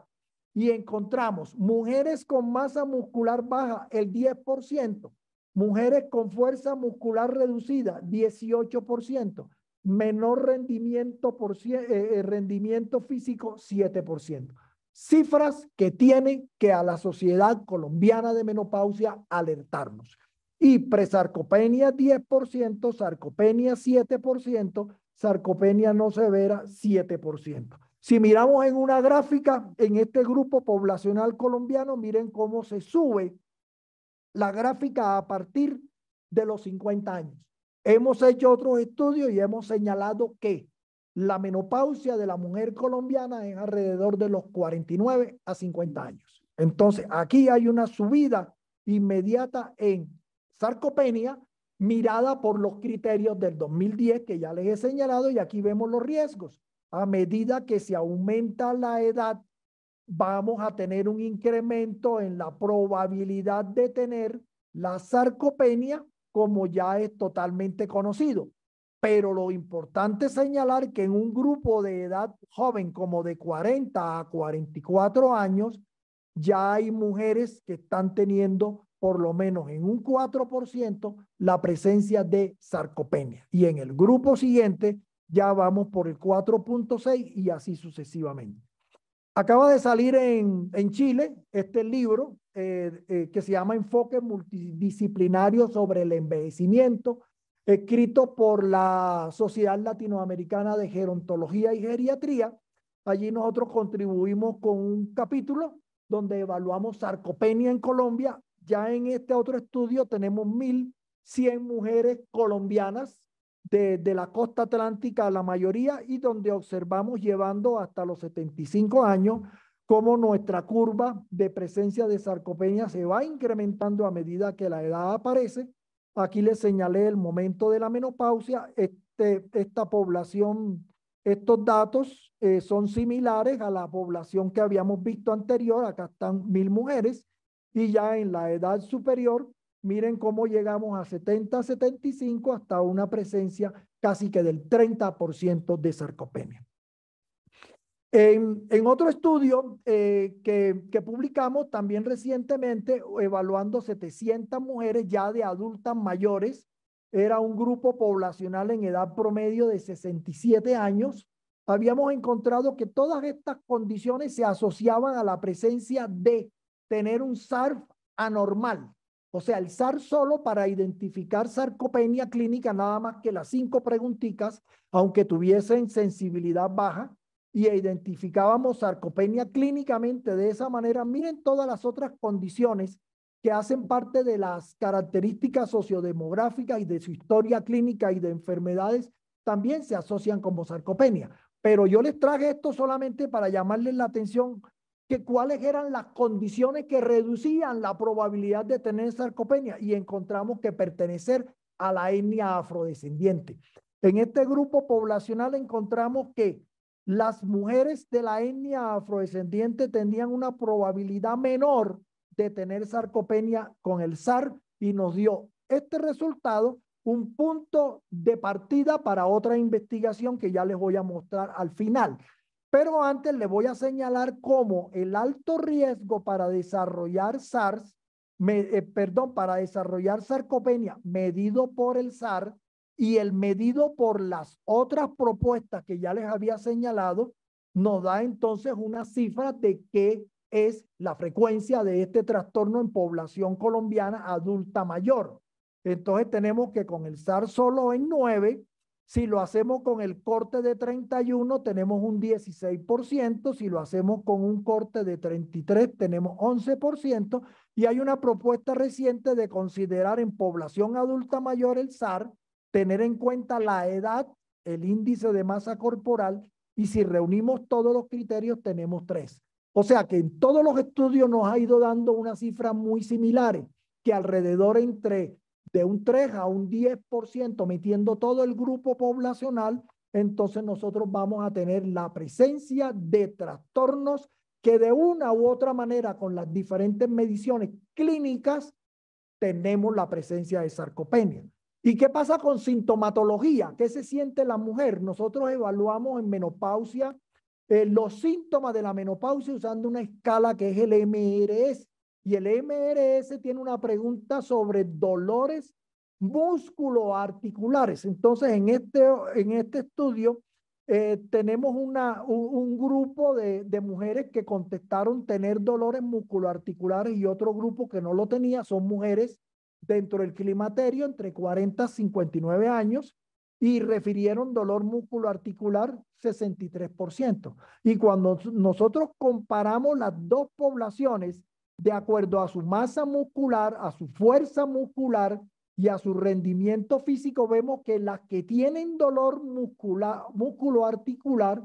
Y encontramos mujeres con masa muscular baja, el 10%, mujeres con fuerza muscular reducida, 18%, menor rendimiento, por eh, eh, rendimiento físico 7%. Cifras que tienen que a la sociedad colombiana de menopausia alertarnos. Y presarcopenia 10%, sarcopenia 7%, sarcopenia no severa 7%. Si miramos en una gráfica, en este grupo poblacional colombiano, miren cómo se sube la gráfica a partir de los 50 años. Hemos hecho otros estudios y hemos señalado que la menopausia de la mujer colombiana es alrededor de los 49 a 50 años. Entonces, aquí hay una subida inmediata en sarcopenia mirada por los criterios del 2010 que ya les he señalado y aquí vemos los riesgos. A medida que se aumenta la edad, vamos a tener un incremento en la probabilidad de tener la sarcopenia como ya es totalmente conocido. Pero lo importante es señalar que en un grupo de edad joven como de 40 a 44 años, ya hay mujeres que están teniendo por lo menos en un 4% la presencia de sarcopenia. Y en el grupo siguiente ya vamos por el 4.6 y así sucesivamente. Acaba de salir en, en Chile este libro eh, eh, que se llama Enfoque Multidisciplinario sobre el Envejecimiento, escrito por la Sociedad Latinoamericana de Gerontología y Geriatría. Allí nosotros contribuimos con un capítulo donde evaluamos sarcopenia en Colombia. Ya en este otro estudio tenemos 1.100 mujeres colombianas de, de, la costa atlántica, la mayoría, y donde observamos llevando hasta los 75 años cómo nuestra curva de presencia de sarcopenia se va incrementando a medida que la edad aparece. Aquí les señalé el momento de la menopausia. Este, esta población, estos datos eh, son similares a la población que habíamos visto anterior. Acá están mil mujeres. Y ya en la edad superior, miren cómo llegamos a 70, 75 hasta una presencia casi que del 30% de sarcopenia. En, otro estudio eh, que, publicamos también recientemente, evaluando 700 mujeres ya de adultas mayores, era un grupo poblacional en edad promedio de 67 años, habíamos encontrado que todas estas condiciones se asociaban a la presencia de tener un SARF anormal, o sea, el SAR solo para identificar sarcopenia clínica, nada más que las cinco preguntitas, aunque tuviesen sensibilidad baja, y identificábamos sarcopenia clínicamente de esa manera, miren todas las otras condiciones que hacen parte de las características sociodemográficas y de su historia clínica y de enfermedades, también se asocian como sarcopenia. Pero yo les traje esto solamente para llamarles la atención que cuáles eran las condiciones que reducían la probabilidad de tener sarcopenia y encontramos que pertenecer a la etnia afrodescendiente. En este grupo poblacional encontramos que las mujeres de la etnia afrodescendiente tenían una probabilidad menor de tener sarcopenia con el SAR y nos dio este resultado un punto de partida para otra investigación que ya les voy a mostrar al final. Pero antes les voy a señalar cómo el alto riesgo para desarrollar SARS, eh, perdón, para desarrollar sarcopenia medido por el SARS, y el medido por las otras propuestas que ya les había señalado, nos da entonces una cifra de qué es la frecuencia de este trastorno en población colombiana adulta mayor. Entonces tenemos que con el SAR solo en 9, si lo hacemos con el corte de 31 tenemos un 16%, si lo hacemos con un corte de 33 tenemos 11% y hay una propuesta reciente de considerar en población adulta mayor el SAR tener en cuenta la edad, el índice de masa corporal y si reunimos todos los criterios tenemos tres. O sea que en todos los estudios nos ha ido dando una cifra muy similares, que alrededor entre de un 3 a un 10%, metiendo todo el grupo poblacional, entonces nosotros vamos a tener la presencia de trastornos que de una u otra manera, con las diferentes mediciones clínicas, tenemos la presencia de sarcopenia. ¿Y qué pasa con sintomatología? ¿Qué se siente la mujer? Nosotros evaluamos en menopausia eh, los síntomas de la menopausia usando una escala que es el MRS. Y el MRS tiene una pregunta sobre dolores musculoarticulares. Entonces, en este, en este estudio eh, tenemos una, un, grupo de, de mujeres que contestaron tener dolores musculoarticulares y otro grupo que no lo tenía son mujeres dentro del climaterio entre 40 y 59 años y refirieron dolor músculo articular 63%. Y cuando nosotros comparamos las dos poblaciones de acuerdo a su masa muscular, a su fuerza muscular y a su rendimiento físico, vemos que las que tienen dolor muscular, músculo articular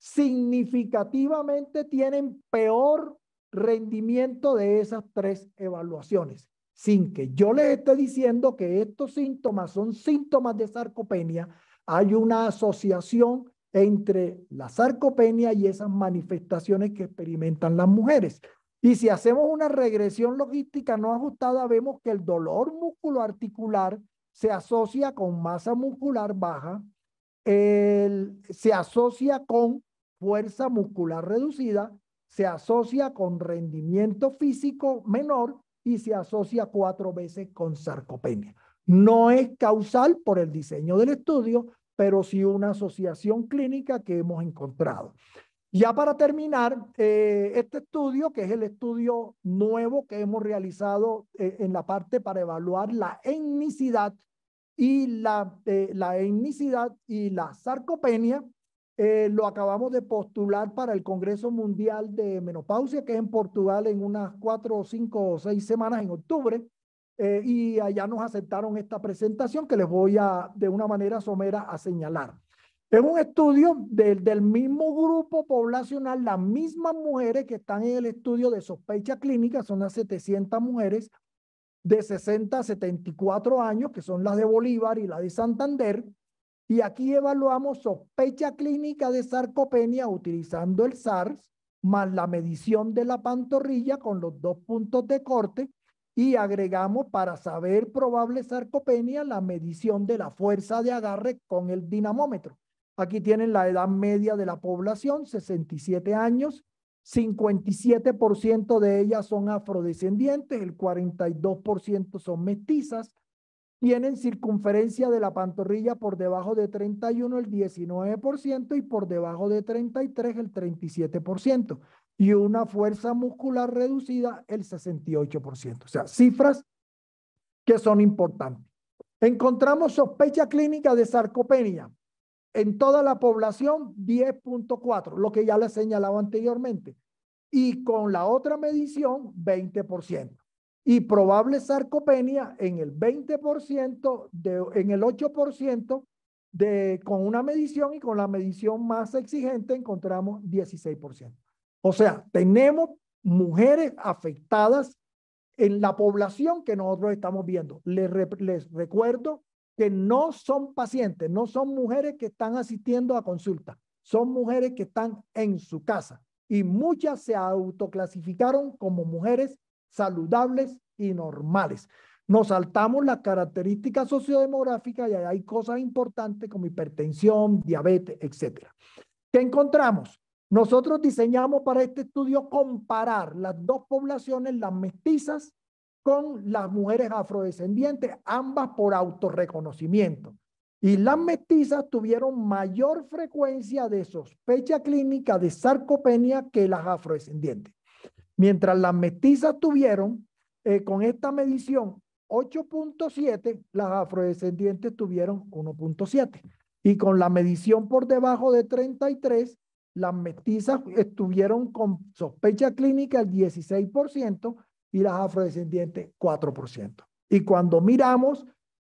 significativamente tienen peor rendimiento de esas tres evaluaciones sin que yo les esté diciendo que estos síntomas son síntomas de sarcopenia, hay una asociación entre la sarcopenia y esas manifestaciones que experimentan las mujeres. Y si hacemos una regresión logística no ajustada, vemos que el dolor articular se asocia con masa muscular baja, se asocia con fuerza muscular reducida, se asocia con rendimiento físico menor y se asocia cuatro veces con sarcopenia. No es causal por el diseño del estudio, pero sí una asociación clínica que hemos encontrado. Ya para terminar, eh, este estudio, que es el estudio nuevo que hemos realizado eh, en la parte para evaluar la etnicidad y la, eh, la etnicidad y la sarcopenia, eh, lo acabamos de postular para el Congreso Mundial de Menopausia, que es en Portugal en unas cuatro o cinco o seis semanas en octubre. Eh, y allá nos aceptaron esta presentación que les voy a, de una manera somera, a señalar. Es un estudio del mismo grupo poblacional, las mismas mujeres que están en el estudio de sospecha clínica, son las 700 mujeres de 60 a 74 años, que son las de Bolívar y las de Santander, y aquí evaluamos sospecha clínica de sarcopenia utilizando el SARS más la medición de la pantorrilla con los dos puntos de corte y agregamos para saber probable sarcopenia la medición de la fuerza de agarre con el dinamómetro. Aquí tienen la edad media de la población, 67 años, 57% de ellas son afrodescendientes, el 42% son mestizas, tienen circunferencia de la pantorrilla por debajo de 31 el 19% y por debajo de 33 el 37% y una fuerza muscular reducida el 68%. O sea, cifras que son importantes. Encontramos sospecha clínica de sarcopenia en toda la población 10.4, lo que ya les señalaba anteriormente, y con la otra medición 20% y probable sarcopenia en el 20%, de, en el 8% de, con una medición y con la medición más exigente encontramos 16%. O sea, tenemos mujeres afectadas en la población que nosotros estamos viendo. Les, les recuerdo que no son pacientes, no son mujeres que están asistiendo a consulta, son mujeres que están en su casa y muchas se autoclasificaron como mujeres saludables y normales. Nos saltamos las características sociodemográficas y hay cosas importantes como hipertensión, diabetes, etcétera. ¿Qué encontramos? Nosotros diseñamos para este estudio comparar las dos poblaciones, las mestizas con las mujeres afrodescendientes, ambas por autorreconocimiento. Y las mestizas tuvieron mayor frecuencia de sospecha clínica de sarcopenia que las afrodescendientes. Mientras las mestizas tuvieron, eh, con esta medición, 8.7, las afrodescendientes tuvieron 1.7. Y con la medición por debajo de 33, las mestizas estuvieron con sospecha clínica el 16% y las afrodescendientes 4%. Y cuando miramos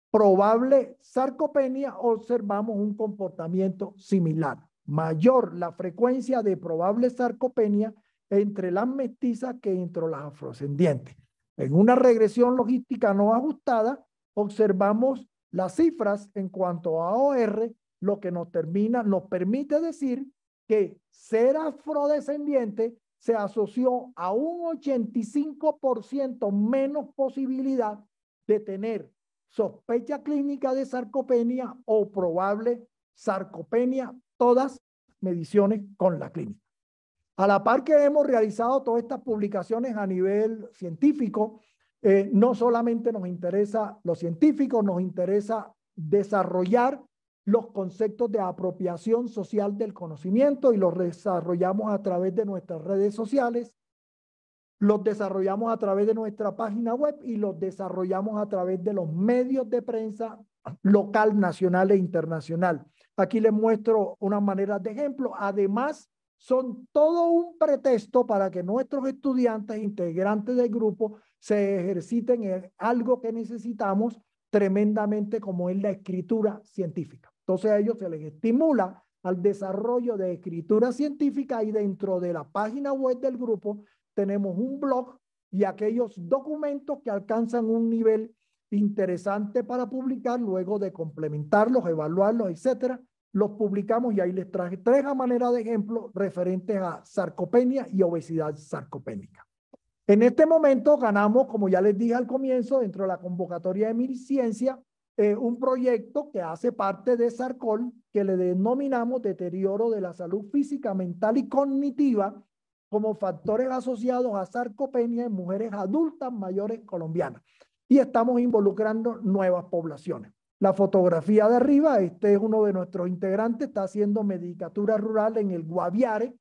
probable sarcopenia, observamos un comportamiento similar. Mayor la frecuencia de probable sarcopenia entre las mestizas que entre las afrodescendientes. En una regresión logística no ajustada, observamos las cifras en cuanto a OR, lo que nos termina, nos permite decir que ser afrodescendiente se asoció a un 85% menos posibilidad de tener sospecha clínica de sarcopenia o probable sarcopenia, todas mediciones con la clínica. A la par que hemos realizado todas estas publicaciones a nivel científico, eh, no solamente nos interesa lo científico, nos interesa desarrollar los conceptos de apropiación social del conocimiento y los desarrollamos a través de nuestras redes sociales, los desarrollamos a través de nuestra página web y los desarrollamos a través de los medios de prensa local, nacional e internacional. Aquí les muestro unas maneras de ejemplo. Además son todo un pretexto para que nuestros estudiantes, integrantes del grupo, se ejerciten en algo que necesitamos tremendamente como es la escritura científica. Entonces a ellos se les estimula al desarrollo de escritura científica y dentro de la página web del grupo tenemos un blog y aquellos documentos que alcanzan un nivel interesante para publicar, luego de complementarlos, evaluarlos, etcétera, los publicamos y ahí les traje tres a manera de ejemplo referentes a sarcopenia y obesidad sarcopénica. En este momento ganamos, como ya les dije al comienzo, dentro de la convocatoria de mi ciencia, eh, un proyecto que hace parte de Sarcol, que le denominamos deterioro de la salud física, mental y cognitiva como factores asociados a sarcopenia en mujeres adultas mayores colombianas. Y estamos involucrando nuevas poblaciones la fotografía de arriba. Este es uno de nuestros integrantes, está haciendo medicatura rural en el Guaviare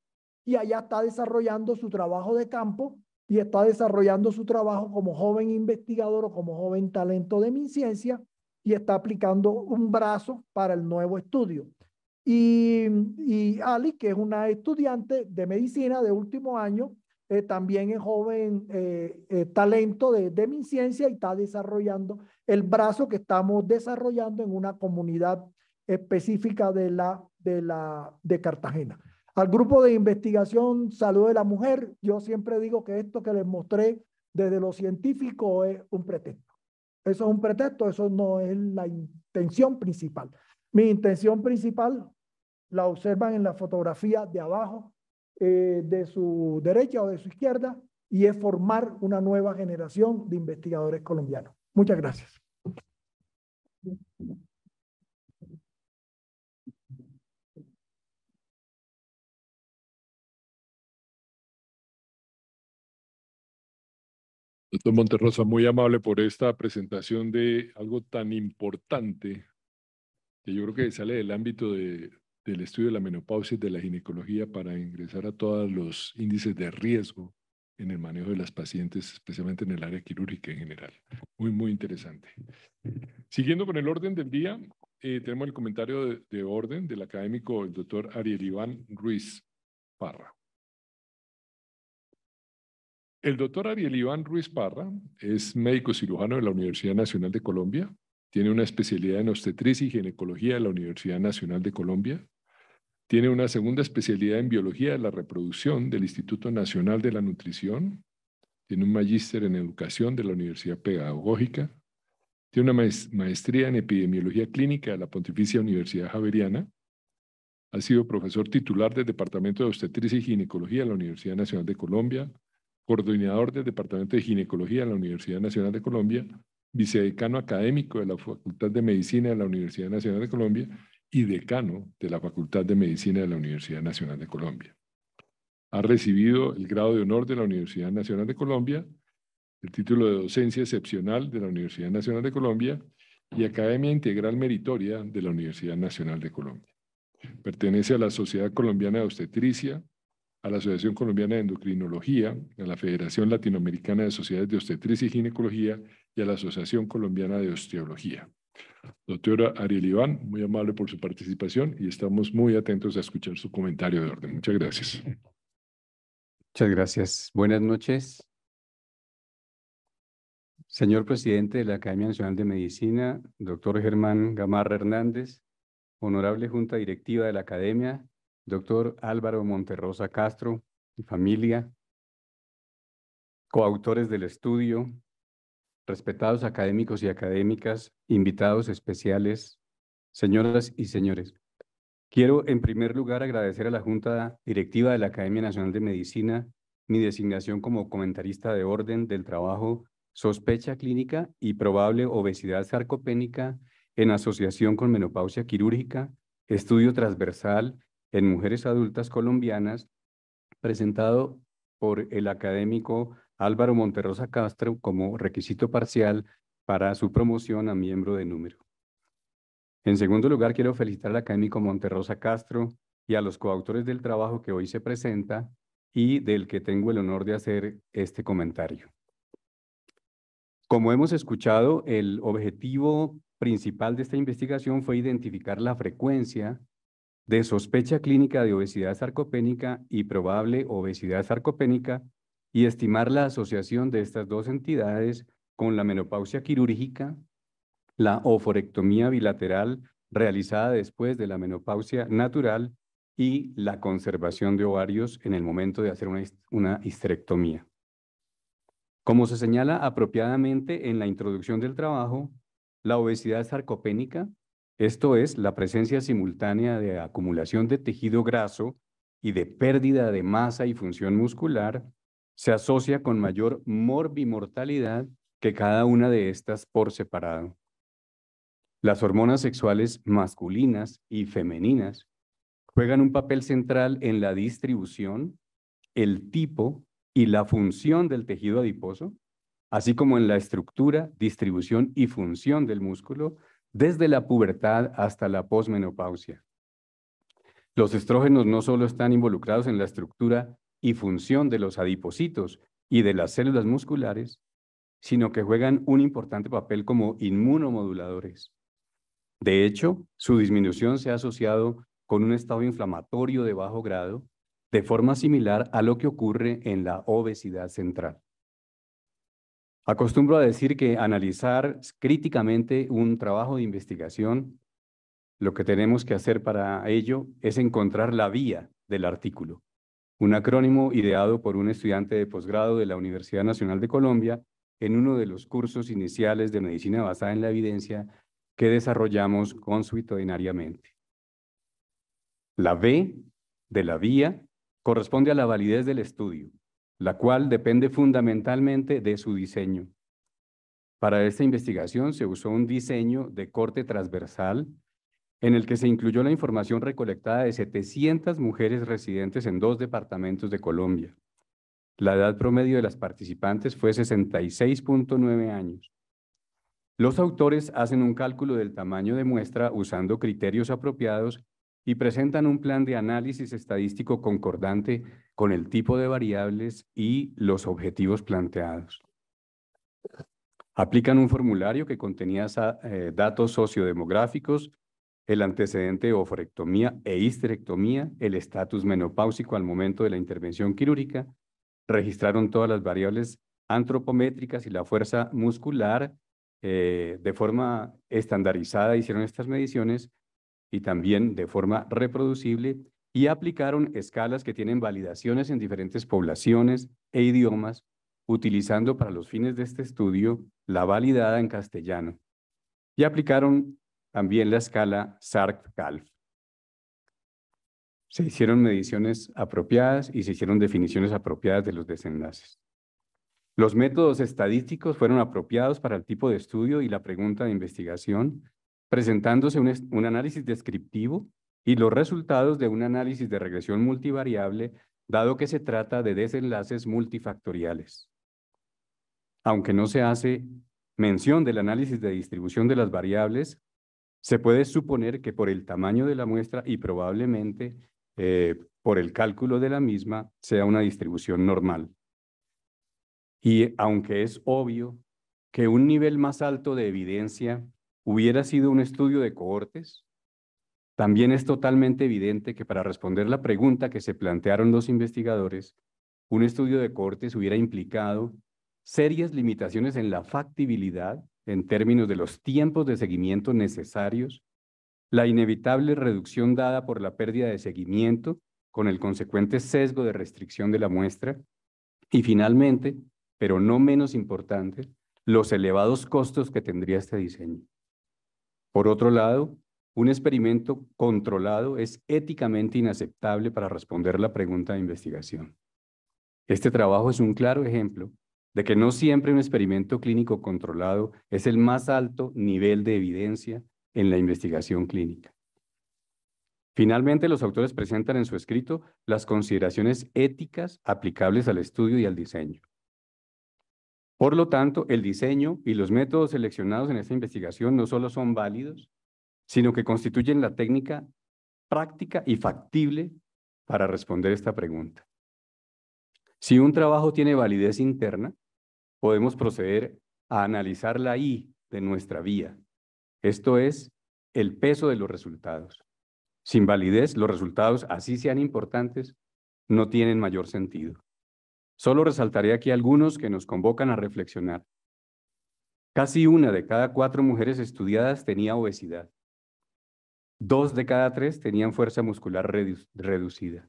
y allá está desarrollando su trabajo de campo y está desarrollando su trabajo como joven investigador o como joven talento de mi ciencia y está aplicando un brazo para el nuevo estudio. Y, Ali, que es una estudiante de medicina de último año, eh, también es joven eh, eh, talento de, de mi ciencia y está desarrollando el brazo que estamos desarrollando en una comunidad específica de, la, de, Cartagena. Al grupo de investigación Salud de la Mujer, yo siempre digo que esto que les mostré desde lo científico es un pretexto. Eso es un pretexto, eso no es la intención principal. Mi intención principal la observan en la fotografía de abajo, eh, de su derecha o de su izquierda, y es formar una nueva generación de investigadores colombianos. Muchas gracias. Doctor Monterrosa, muy amable por esta presentación de algo tan importante que yo creo que sale del ámbito del estudio de la menopausia y de la ginecología para ingresar a todos los índices de riesgo en el manejo de las pacientes, especialmente en el área quirúrgica en general. Muy, muy interesante. Siguiendo con el orden del día, eh, tenemos el comentario de, de, orden del académico, el doctor Ariel Iván Ruiz Parra. El doctor Ariel Iván Ruiz Parra es médico cirujano de la Universidad Nacional de Colombia, tiene una especialidad en obstetricia y ginecología de la Universidad Nacional de Colombia, tiene una segunda especialidad en Biología de la Reproducción del Instituto Nacional de la Nutrición. Tiene un magíster en Educación de la Universidad Pedagógica. Tiene una maestría en Epidemiología Clínica de la Pontificia Universidad Javeriana. Ha sido profesor titular del Departamento de Obstetricia y Ginecología de la Universidad Nacional de Colombia, coordinador del Departamento de Ginecología de la Universidad Nacional de Colombia, vicedecano académico de la Facultad de Medicina de la Universidad Nacional de Colombia y decano de la Facultad de Medicina de la Universidad Nacional de Colombia. Ha recibido el grado de honor de la Universidad Nacional de Colombia, el título de docencia excepcional de la Universidad Nacional de Colombia y Academia Integral Meritoria de la Universidad Nacional de Colombia. Pertenece a la Sociedad Colombiana de Obstetricia, a la Asociación Colombiana de Endocrinología, a la Federación Latinoamericana de Sociedades de Obstetricia y Ginecología y a la Asociación Colombiana de Osteología. Doctora Ariel Iván, muy amable por su participación y estamos muy atentos a escuchar su comentario de orden. Muchas gracias. Muchas gracias. Buenas noches. Señor presidente de la Academia Nacional de Medicina, doctor Germán Gamarra Hernández, honorable Junta Directiva de la Academia, doctor Álvaro Monterrosa Castro y familia, coautores del estudio, respetados académicos y académicas, invitados especiales, señoras y señores. Quiero en primer lugar agradecer a la Junta Directiva de la Academia Nacional de Medicina mi designación como comentarista de orden del trabajo sospecha clínica y probable obesidad sarcopénica en asociación con menopausia quirúrgica, estudio transversal en mujeres adultas colombianas, presentado por el académico Álvaro Monterrosa Castro como requisito parcial para su promoción a miembro de número. En segundo lugar, quiero felicitar al académico Monterrosa Castro y a los coautores del trabajo que hoy se presenta y del que tengo el honor de hacer este comentario. Como hemos escuchado, el objetivo principal de esta investigación fue identificar la frecuencia de sospecha clínica de obesidad sarcopénica y probable obesidad sarcopénica y estimar la asociación de estas dos entidades con la menopausia quirúrgica, la oforectomía bilateral realizada después de la menopausia natural y la conservación de ovarios en el momento de hacer una, una histerectomía. Como se señala apropiadamente en la introducción del trabajo, la obesidad sarcopénica, esto es, la presencia simultánea de acumulación de tejido graso y de pérdida de masa y función muscular, se asocia con mayor morbimortalidad que cada una de estas por separado. Las hormonas sexuales masculinas y femeninas juegan un papel central en la distribución, el tipo y la función del tejido adiposo, así como en la estructura, distribución y función del músculo desde la pubertad hasta la posmenopausia. Los estrógenos no solo están involucrados en la estructura y función de los adipocitos y de las células musculares, sino que juegan un importante papel como inmunomoduladores. De hecho, su disminución se ha asociado con un estado inflamatorio de bajo grado, de forma similar a lo que ocurre en la obesidad central. Acostumbro a decir que analizar críticamente un trabajo de investigación, lo que tenemos que hacer para ello es encontrar la vía del artículo, un acrónimo ideado por un estudiante de posgrado de la Universidad Nacional de Colombia en uno de los cursos iniciales de medicina basada en la evidencia que desarrollamos consuetudinariamente. La B de la vía corresponde a la validez del estudio, la cual depende fundamentalmente de su diseño. Para esta investigación se usó un diseño de corte transversal en el que se incluyó la información recolectada de 700 mujeres residentes en dos departamentos de Colombia. La edad promedio de las participantes fue 66.9 años. Los autores hacen un cálculo del tamaño de muestra usando criterios apropiados y presentan un plan de análisis estadístico concordante con el tipo de variables y los objetivos planteados. Aplican un formulario que contenía eh, datos sociodemográficos, el antecedente de oforectomía e histerectomía, el estatus menopáusico al momento de la intervención quirúrgica, registraron todas las variables antropométricas y la fuerza muscular eh, de forma estandarizada, hicieron estas mediciones y también de forma reproducible y aplicaron escalas que tienen validaciones en diferentes poblaciones e idiomas, utilizando para los fines de este estudio la validada en castellano. Y aplicaron también la escala SARC-CALF. Se hicieron mediciones apropiadas y se hicieron definiciones apropiadas de los desenlaces. Los métodos estadísticos fueron apropiados para el tipo de estudio y la pregunta de investigación, presentándose un, un análisis descriptivo y los resultados de un análisis de regresión multivariable, dado que se trata de desenlaces multifactoriales. Aunque no se hace mención del análisis de distribución de las variables, se puede suponer que por el tamaño de la muestra y probablemente eh, por el cálculo de la misma sea una distribución normal. Y aunque es obvio que un nivel más alto de evidencia hubiera sido un estudio de cohortes, también es totalmente evidente que para responder la pregunta que se plantearon los investigadores, un estudio de cohortes hubiera implicado serias limitaciones en la factibilidad en términos de los tiempos de seguimiento necesarios, la inevitable reducción dada por la pérdida de seguimiento con el consecuente sesgo de restricción de la muestra y finalmente, pero no menos importante, los elevados costos que tendría este diseño. Por otro lado, un experimento controlado es éticamente inaceptable para responder la pregunta de investigación. Este trabajo es un claro ejemplo de que no siempre un experimento clínico controlado es el más alto nivel de evidencia en la investigación clínica. Finalmente, los autores presentan en su escrito las consideraciones éticas aplicables al estudio y al diseño. Por lo tanto, el diseño y los métodos seleccionados en esta investigación no solo son válidos, sino que constituyen la técnica práctica y factible para responder esta pregunta. Si un trabajo tiene validez interna, podemos proceder a analizar la I de nuestra vía, esto es, el peso de los resultados. Sin validez, los resultados, así sean importantes, no tienen mayor sentido. Solo resaltaré aquí algunos que nos convocan a reflexionar. Casi una de cada cuatro mujeres estudiadas tenía obesidad. Dos de cada tres tenían fuerza muscular reducida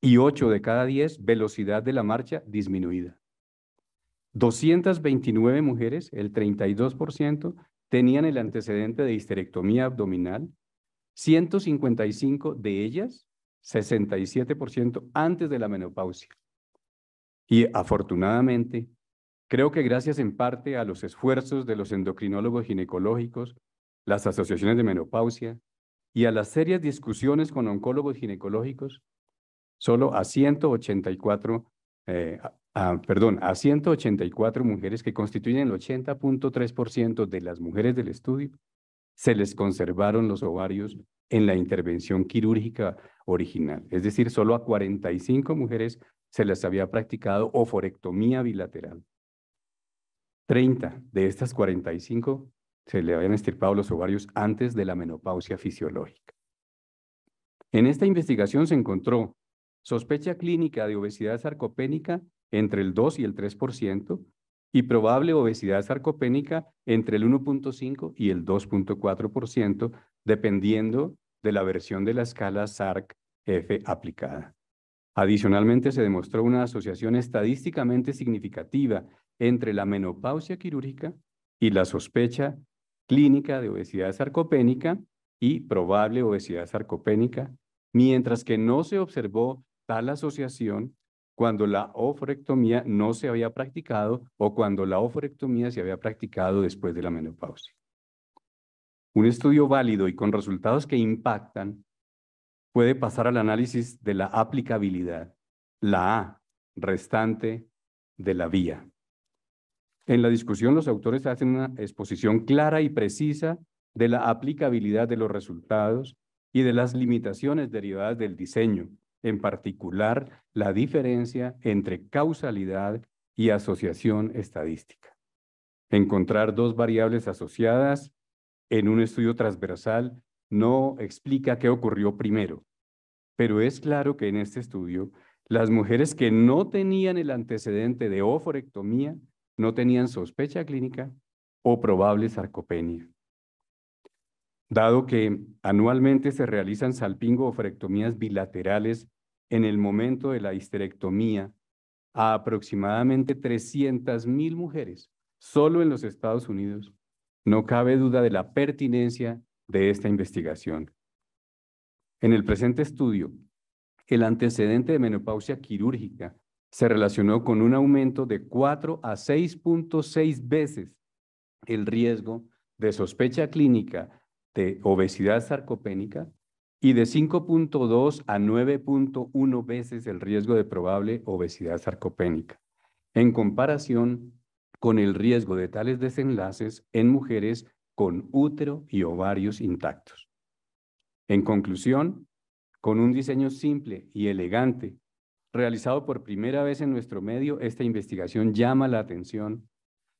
y ocho de cada diez velocidad de la marcha disminuida. 229 mujeres, el 32%, tenían el antecedente de histerectomía abdominal, 155 de ellas, 67% antes de la menopausia. Y afortunadamente, creo que gracias en parte a los esfuerzos de los endocrinólogos ginecológicos, las asociaciones de menopausia y a las serias discusiones con oncólogos ginecológicos, solo a 184 Ah, perdón, a 184 mujeres que constituyen el 80.3% de las mujeres del estudio, se les conservaron los ovarios en la intervención quirúrgica original. Es decir, solo a 45 mujeres se les había practicado oforectomía bilateral. 30 de estas 45 se le habían estirpado los ovarios antes de la menopausia fisiológica. En esta investigación se encontró sospecha clínica de obesidad sarcopénica entre el 2 y el 3%, y probable obesidad sarcopénica entre el 1.5 y el 2.4%, dependiendo de la versión de la escala SARC-F aplicada. Adicionalmente, se demostró una asociación estadísticamente significativa entre la menopausia quirúrgica y la sospecha clínica de obesidad sarcopénica y probable obesidad sarcopénica, mientras que no se observó tal asociación cuando la oforectomía no se había practicado o cuando la oforectomía se había practicado después de la menopausia. Un estudio válido y con resultados que impactan puede pasar al análisis de la aplicabilidad, la A, restante de la vía. En la discusión los autores hacen una exposición clara y precisa de la aplicabilidad de los resultados y de las limitaciones derivadas del diseño, en particular la diferencia entre causalidad y asociación estadística. Encontrar dos variables asociadas en un estudio transversal no explica qué ocurrió primero, pero es claro que en este estudio las mujeres que no tenían el antecedente de oforectomía no tenían sospecha clínica o probable sarcopenia dado que anualmente se realizan salpingo bilaterales en el momento de la histerectomía a aproximadamente 300.000 mujeres solo en los Estados Unidos, no cabe duda de la pertinencia de esta investigación. En el presente estudio, el antecedente de menopausia quirúrgica se relacionó con un aumento de 4 a 6.6 veces el riesgo de sospecha clínica de obesidad sarcopénica y de 5.2 a 9.1 veces el riesgo de probable obesidad sarcopénica, en comparación con el riesgo de tales desenlaces en mujeres con útero y ovarios intactos. En conclusión, con un diseño simple y elegante, realizado por primera vez en nuestro medio, esta investigación llama la atención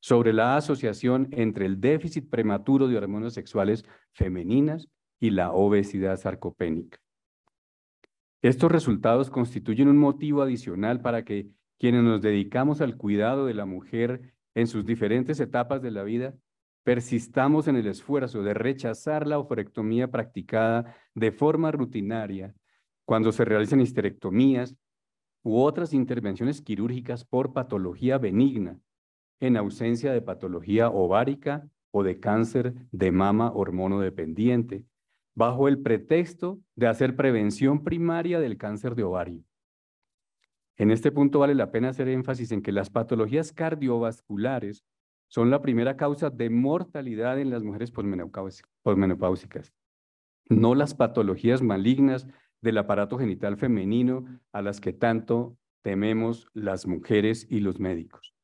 sobre la asociación entre el déficit prematuro de hormonas sexuales femeninas y la obesidad sarcopénica. Estos resultados constituyen un motivo adicional para que quienes nos dedicamos al cuidado de la mujer en sus diferentes etapas de la vida, persistamos en el esfuerzo de rechazar la oforectomía practicada de forma rutinaria cuando se realizan histerectomías u otras intervenciones quirúrgicas por patología benigna, en ausencia de patología ovárica o de cáncer de mama hormonodependiente, bajo el pretexto de hacer prevención primaria del cáncer de ovario. En este punto vale la pena hacer énfasis en que las patologías cardiovasculares son la primera causa de mortalidad en las mujeres posmenopáusicas, no las patologías malignas del aparato genital femenino a las que tanto tememos las mujeres y los médicos.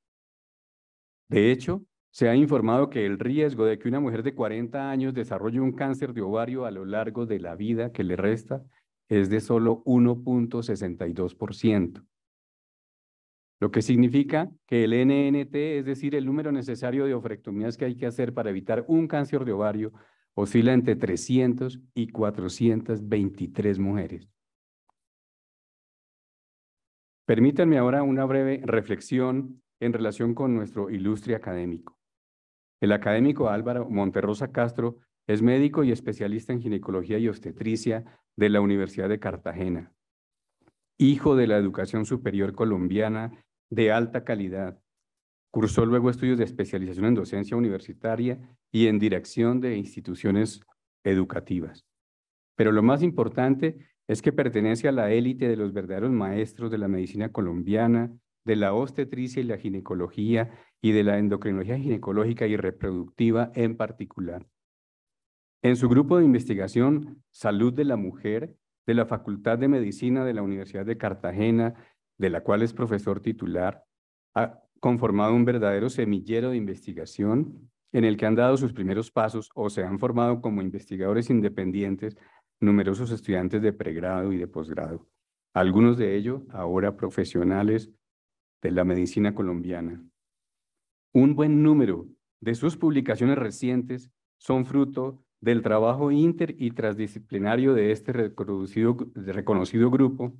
De hecho, se ha informado que el riesgo de que una mujer de 40 años desarrolle un cáncer de ovario a lo largo de la vida que le resta es de solo 1.62%, lo que significa que el NNT, es decir, el número necesario de ofrectomías que hay que hacer para evitar un cáncer de ovario, oscila entre 300 y 423 mujeres. Permítanme ahora una breve reflexión en relación con nuestro ilustre académico. El académico Álvaro Monterrosa Castro es médico y especialista en ginecología y obstetricia de la Universidad de Cartagena, hijo de la educación superior colombiana de alta calidad. Cursó luego estudios de especialización en docencia universitaria y en dirección de instituciones educativas. Pero lo más importante es que pertenece a la élite de los verdaderos maestros de la medicina colombiana de la obstetricia y la ginecología y de la endocrinología ginecológica y reproductiva en particular. En su grupo de investigación Salud de la Mujer de la Facultad de Medicina de la Universidad de Cartagena, de la cual es profesor titular, ha conformado un verdadero semillero de investigación en el que han dado sus primeros pasos o se han formado como investigadores independientes numerosos estudiantes de pregrado y de posgrado, algunos de ellos ahora profesionales de la medicina colombiana. Un buen número de sus publicaciones recientes son fruto del trabajo inter y transdisciplinario de este reconocido, grupo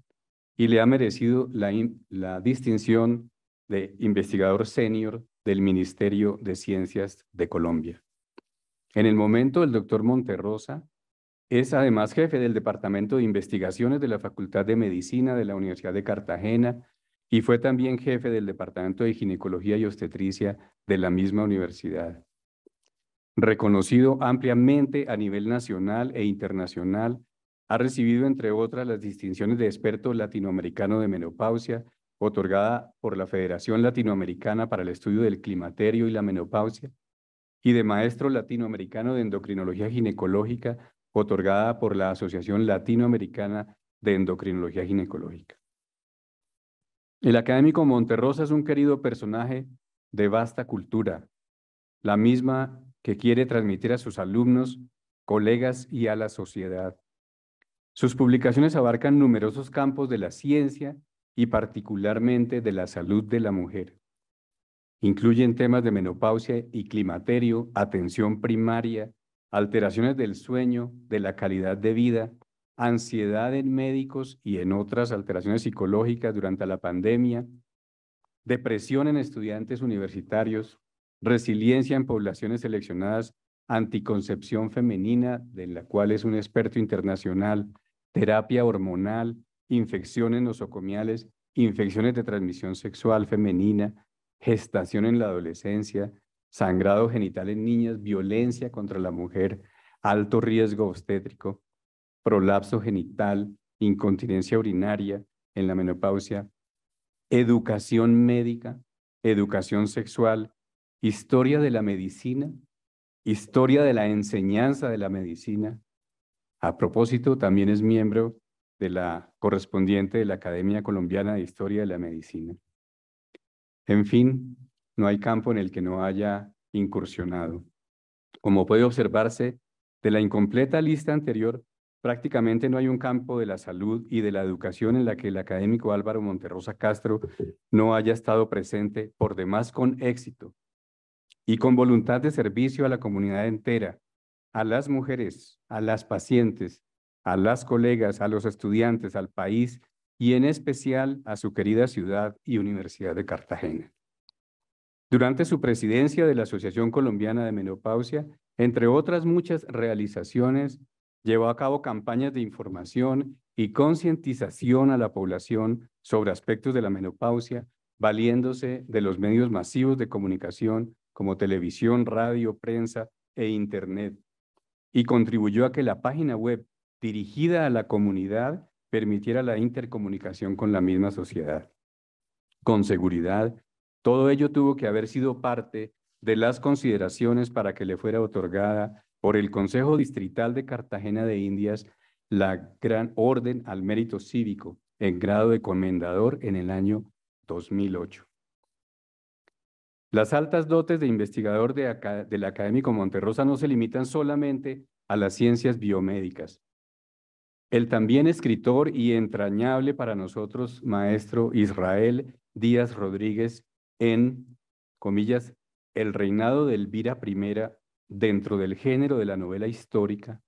y le ha merecido la, la distinción de investigador senior del Ministerio de Ciencias de Colombia. En el momento, el doctor Monterrosa es además jefe del Departamento de Investigaciones de la Facultad de Medicina de la Universidad de Cartagena y fue también jefe del Departamento de Ginecología y Obstetricia de la misma universidad. Reconocido ampliamente a nivel nacional e internacional, ha recibido, entre otras, las distinciones de experto latinoamericano de menopausia, otorgada por la Federación Latinoamericana para el Estudio del Climaterio y la Menopausia, y de maestro latinoamericano de endocrinología ginecológica, otorgada por la Asociación Latinoamericana de Endocrinología Ginecológica. El académico Monterrosa es un querido personaje de vasta cultura, la misma que quiere transmitir a sus alumnos, colegas y a la sociedad. Sus publicaciones abarcan numerosos campos de la ciencia y particularmente de la salud de la mujer. Incluyen temas de menopausia y climaterio, atención primaria, alteraciones del sueño, de la calidad de vida, ansiedad en médicos y en otras alteraciones psicológicas durante la pandemia, depresión en estudiantes universitarios, resiliencia en poblaciones seleccionadas, anticoncepción femenina, de la cual es un experto internacional, terapia hormonal, infecciones nosocomiales, infecciones de transmisión sexual femenina, gestación en la adolescencia, sangrado genital en niñas, violencia contra la mujer, alto riesgo obstétrico, prolapso genital, incontinencia urinaria, en la menopausia, educación médica, educación sexual, historia de la medicina, historia de la enseñanza de la medicina. A propósito, también es miembro de la correspondiente de la Academia Colombiana de Historia de la Medicina. En fin, no hay campo en el que no haya incursionado. Como puede observarse de la incompleta lista anterior, Prácticamente no hay un campo de la salud y de la educación en la que el académico Álvaro Monterrosa Castro no haya estado presente, por demás con éxito y con voluntad de servicio a la comunidad entera, a las mujeres, a las pacientes, a las colegas, a los estudiantes, al país y en especial a su querida ciudad y Universidad de Cartagena. Durante su presidencia de la Asociación Colombiana de Menopausia, entre otras muchas realizaciones, llevó a cabo campañas de información y concientización a la población sobre aspectos de la menopausia, valiéndose de los medios masivos de comunicación como televisión, radio, prensa e Internet, y contribuyó a que la página web dirigida a la comunidad permitiera la intercomunicación con la misma sociedad. Con seguridad, todo ello tuvo que haber sido parte de las consideraciones para que le fuera otorgada por el Consejo Distrital de Cartagena de Indias la Gran Orden al Mérito Cívico en grado de comendador en el año 2008. Las altas dotes de investigador de del académico Monterrosa no se limitan solamente a las ciencias biomédicas. El también escritor y entrañable para nosotros maestro Israel Díaz Rodríguez en, comillas, El reinado de Elvira I dentro del género de la novela histórica,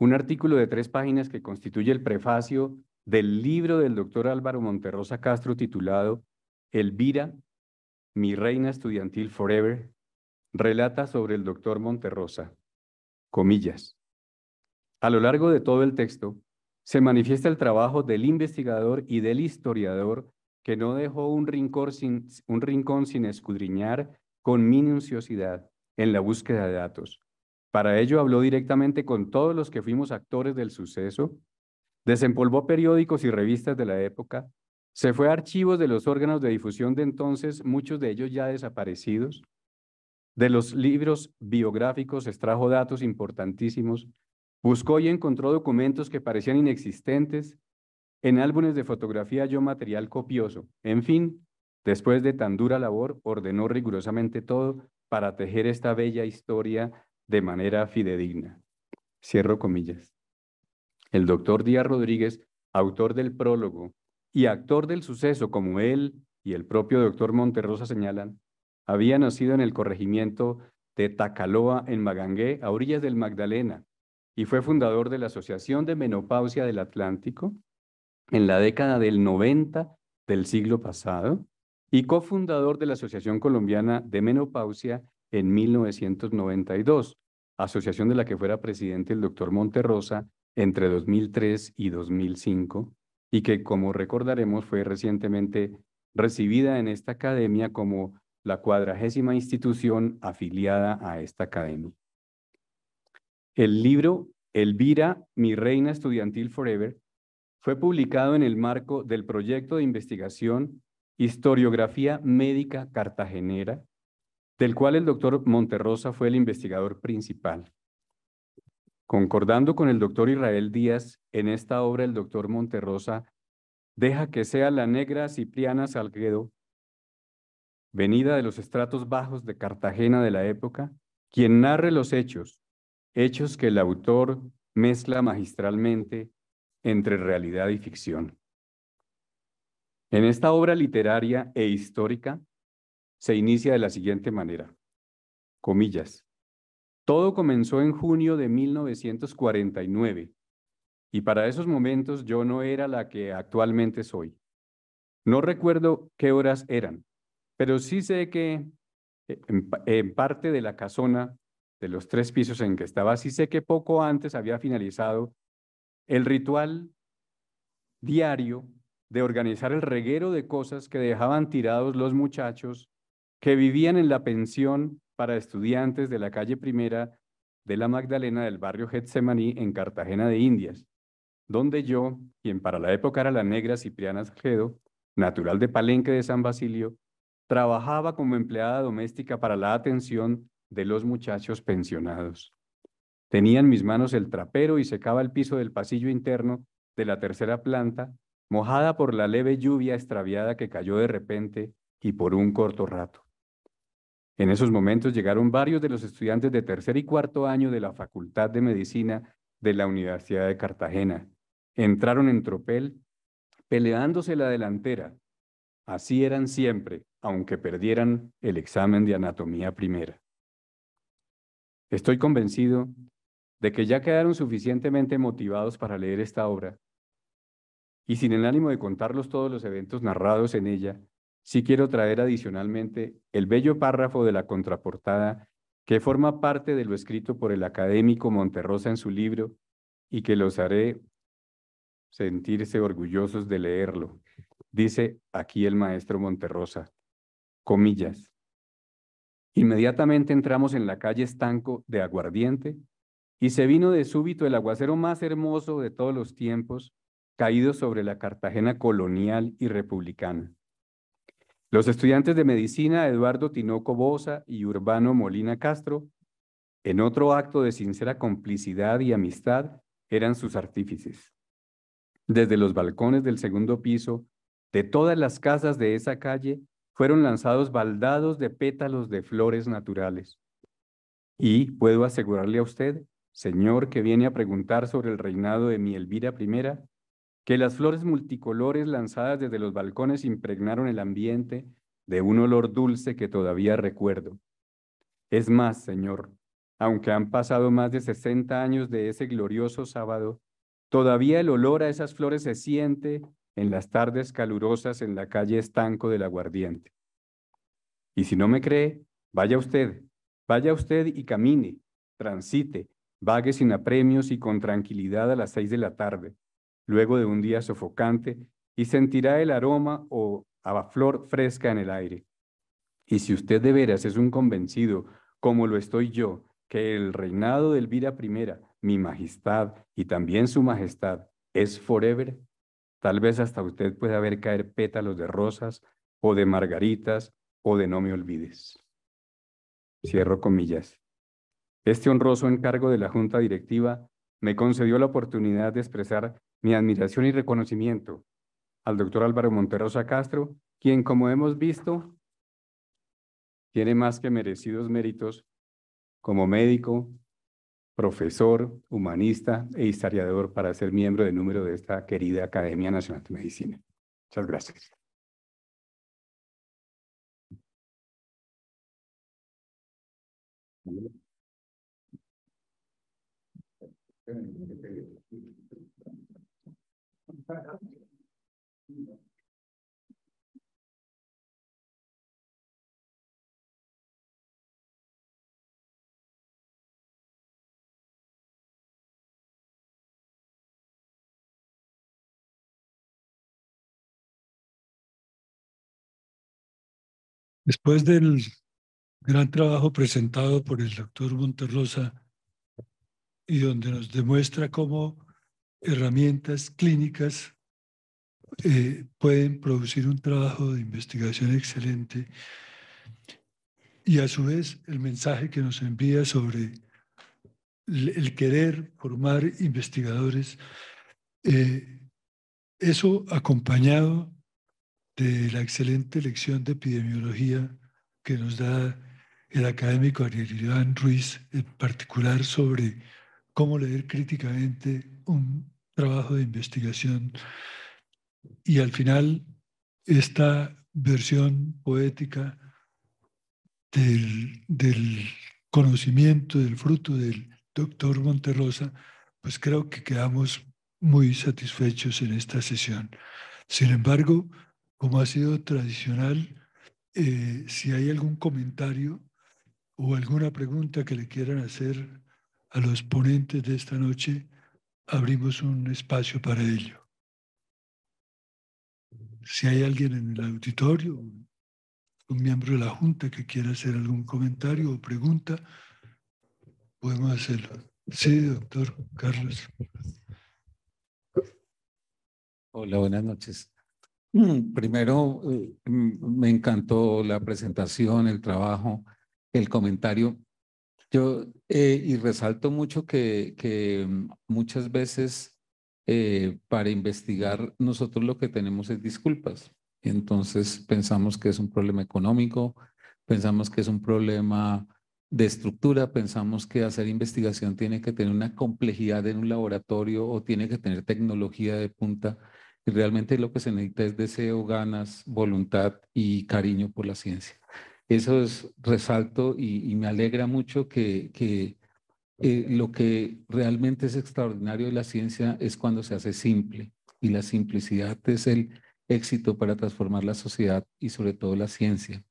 un artículo de tres páginas que constituye el prefacio del libro del doctor Álvaro Monterrosa Castro titulado Elvira, mi reina estudiantil forever, relata sobre el doctor Monterrosa. Comillas. A lo largo de todo el texto, se manifiesta el trabajo del investigador y del historiador que no dejó un rincón sin, un rincón sin escudriñar con minuciosidad en la búsqueda de datos. Para ello habló directamente con todos los que fuimos actores del suceso, desempolvó periódicos y revistas de la época, se fue a archivos de los órganos de difusión de entonces, muchos de ellos ya desaparecidos, de los libros biográficos extrajo datos importantísimos, buscó y encontró documentos que parecían inexistentes, en álbumes de fotografía yo material copioso, en fin, después de tan dura labor ordenó rigurosamente todo para tejer esta bella historia de manera fidedigna. Cierro comillas. El doctor Díaz Rodríguez, autor del prólogo y actor del suceso, como él y el propio doctor Monterrosa señalan, había nacido en el corregimiento de Tacaloa, en Magangué, a orillas del Magdalena, y fue fundador de la Asociación de Menopausia del Atlántico en la década del 90 del siglo pasado, y cofundador de la Asociación Colombiana de Menopausia en 1992, asociación de la que fuera presidente el doctor Monterrosa entre 2003 y 2005, y que, como recordaremos, fue recientemente recibida en esta academia como la cuadragésima institución afiliada a esta academia. El libro Elvira, mi reina estudiantil forever, fue publicado en el marco del proyecto de investigación Historiografía Médica Cartagenera, del cual el doctor Monterrosa fue el investigador principal. Concordando con el doctor Israel Díaz, en esta obra el doctor Monterrosa deja que sea la negra Cipriana Salguedo, venida de los estratos bajos de Cartagena de la época, quien narre los hechos, hechos que el autor mezcla magistralmente entre realidad y ficción. En esta obra literaria e histórica se inicia de la siguiente manera, comillas, todo comenzó en junio de 1949 y para esos momentos yo no era la que actualmente soy. No recuerdo qué horas eran, pero sí sé que eh, en, parte de la casona de los tres pisos en que estaba, sí sé que poco antes había finalizado el ritual diario de organizar el reguero de cosas que dejaban tirados los muchachos que vivían en la pensión para estudiantes de la calle primera de la Magdalena del barrio Getsemaní en Cartagena de Indias, donde yo, quien para la época era la negra Cipriana Sajedo, natural de Palenque de San Basilio, trabajaba como empleada doméstica para la atención de los muchachos pensionados. Tenía en mis manos el trapero y secaba el piso del pasillo interno de la tercera planta mojada por la leve lluvia extraviada que cayó de repente y por un corto rato. En esos momentos llegaron varios de los estudiantes de tercer y cuarto año de la Facultad de Medicina de la Universidad de Cartagena. Entraron en tropel, peleándose la delantera. Así eran siempre, aunque perdieran el examen de anatomía primera. Estoy convencido de que ya quedaron suficientemente motivados para leer esta obra y sin el ánimo de contarlos todos los eventos narrados en ella, sí quiero traer adicionalmente el bello párrafo de la contraportada que forma parte de lo escrito por el académico Monterrosa en su libro y que los haré sentirse orgullosos de leerlo. Dice aquí el maestro Monterrosa, comillas. Inmediatamente entramos en la calle estanco de aguardiente y se vino de súbito el aguacero más hermoso de todos los tiempos caído sobre la Cartagena colonial y republicana. Los estudiantes de medicina Eduardo Tinoco Bosa y Urbano Molina Castro, en otro acto de sincera complicidad y amistad, eran sus artífices. Desde los balcones del segundo piso, de todas las casas de esa calle, fueron lanzados baldados de pétalos de flores naturales. Y puedo asegurarle a usted, señor que viene a preguntar sobre el reinado de mi Elvira I, que las flores multicolores lanzadas desde los balcones impregnaron el ambiente de un olor dulce que todavía recuerdo. Es más, Señor, aunque han pasado más de 60 años de ese glorioso sábado, todavía el olor a esas flores se siente en las tardes calurosas en la calle estanco del aguardiente. Y si no me cree, vaya usted, vaya usted y camine, transite, vague sin apremios y con tranquilidad a las seis de la tarde luego de un día sofocante, y sentirá el aroma o a flor fresca en el aire. Y si usted de veras es un convencido, como lo estoy yo, que el reinado de Elvira I, mi majestad y también su majestad, es forever, tal vez hasta usted pueda ver caer pétalos de rosas o de margaritas o de no me olvides. Cierro comillas. Este honroso encargo de la Junta Directiva me concedió la oportunidad de expresar mi admiración y reconocimiento al doctor Álvaro Monterrosa Castro, quien, como hemos visto, tiene más que merecidos méritos como médico, profesor, humanista e historiador para ser miembro de número de esta querida Academia Nacional de Medicina. Muchas gracias. Después del gran trabajo presentado por el doctor Monterrosa y donde nos demuestra cómo herramientas clínicas eh, pueden producir un trabajo de investigación excelente y a su vez el mensaje que nos envía sobre el querer formar investigadores, eh, eso acompañado de la excelente lección de epidemiología que nos da el académico Ariel Iván Ruiz, en particular sobre cómo leer críticamente un trabajo de investigación y al final esta versión poética del, del conocimiento, del fruto del doctor Monterrosa, pues creo que quedamos muy satisfechos en esta sesión. Sin embargo, como ha sido tradicional, eh, si hay algún comentario o alguna pregunta que le quieran hacer a los ponentes de esta noche, abrimos un espacio para ello. Si hay alguien en el auditorio, un miembro de la Junta que quiera hacer algún comentario o pregunta, podemos hacerlo. Sí, doctor Carlos. Hola, buenas noches. Primero, eh, me encantó la presentación, el trabajo, el comentario. Yo, eh, y resalto mucho que, muchas veces eh, para investigar nosotros lo que tenemos es disculpas. Entonces pensamos que es un problema económico, pensamos que es un problema de estructura, pensamos que hacer investigación tiene que tener una complejidad en un laboratorio o tiene que tener tecnología de punta. Y realmente lo que se necesita es deseo, ganas, voluntad y cariño por la ciencia. Eso es resalto y, me alegra mucho que, eh, lo que realmente es extraordinario de la ciencia es cuando se hace simple y la simplicidad es el éxito para transformar la sociedad y sobre todo la ciencia.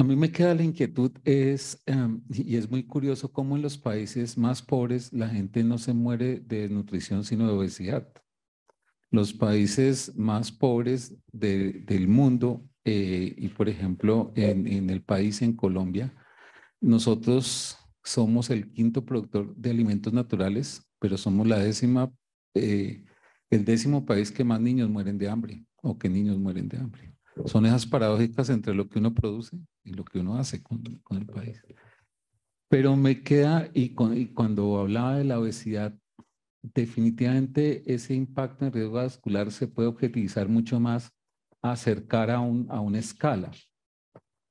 A mí me queda la inquietud es, em, y es muy curioso cómo en los países más pobres la gente no se muere de nutrición sino de obesidad. Los países más pobres del mundo eh, y por ejemplo, en, el país, en Colombia, nosotros somos el quinto productor de alimentos naturales, pero somos la décima, eh, el décimo país que más niños mueren de hambre o que niños mueren de hambre. Son esas paradójicas entre lo que uno produce y lo que uno hace con, el país. Pero me queda, y, y cuando hablaba de la obesidad, definitivamente ese impacto en riesgo vascular se puede objetivizar mucho más acercar a, un, a una escala.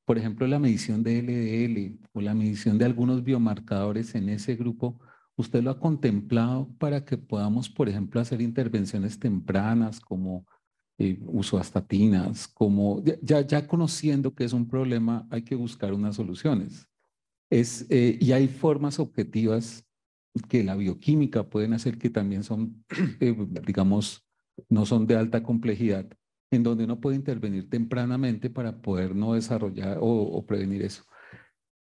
Por ejemplo, la medición de LDL o la medición de algunos biomarcadores en ese grupo, ¿usted lo ha contemplado para que podamos, por ejemplo, hacer intervenciones tempranas como eh, uso de estatinas, como ya, ya conociendo que es un problema, hay que buscar unas soluciones. Es, eh, y hay formas objetivas que la bioquímica pueden hacer que también son, eh, digamos, no son de alta complejidad, en donde uno puede intervenir tempranamente para poder no desarrollar o, prevenir eso.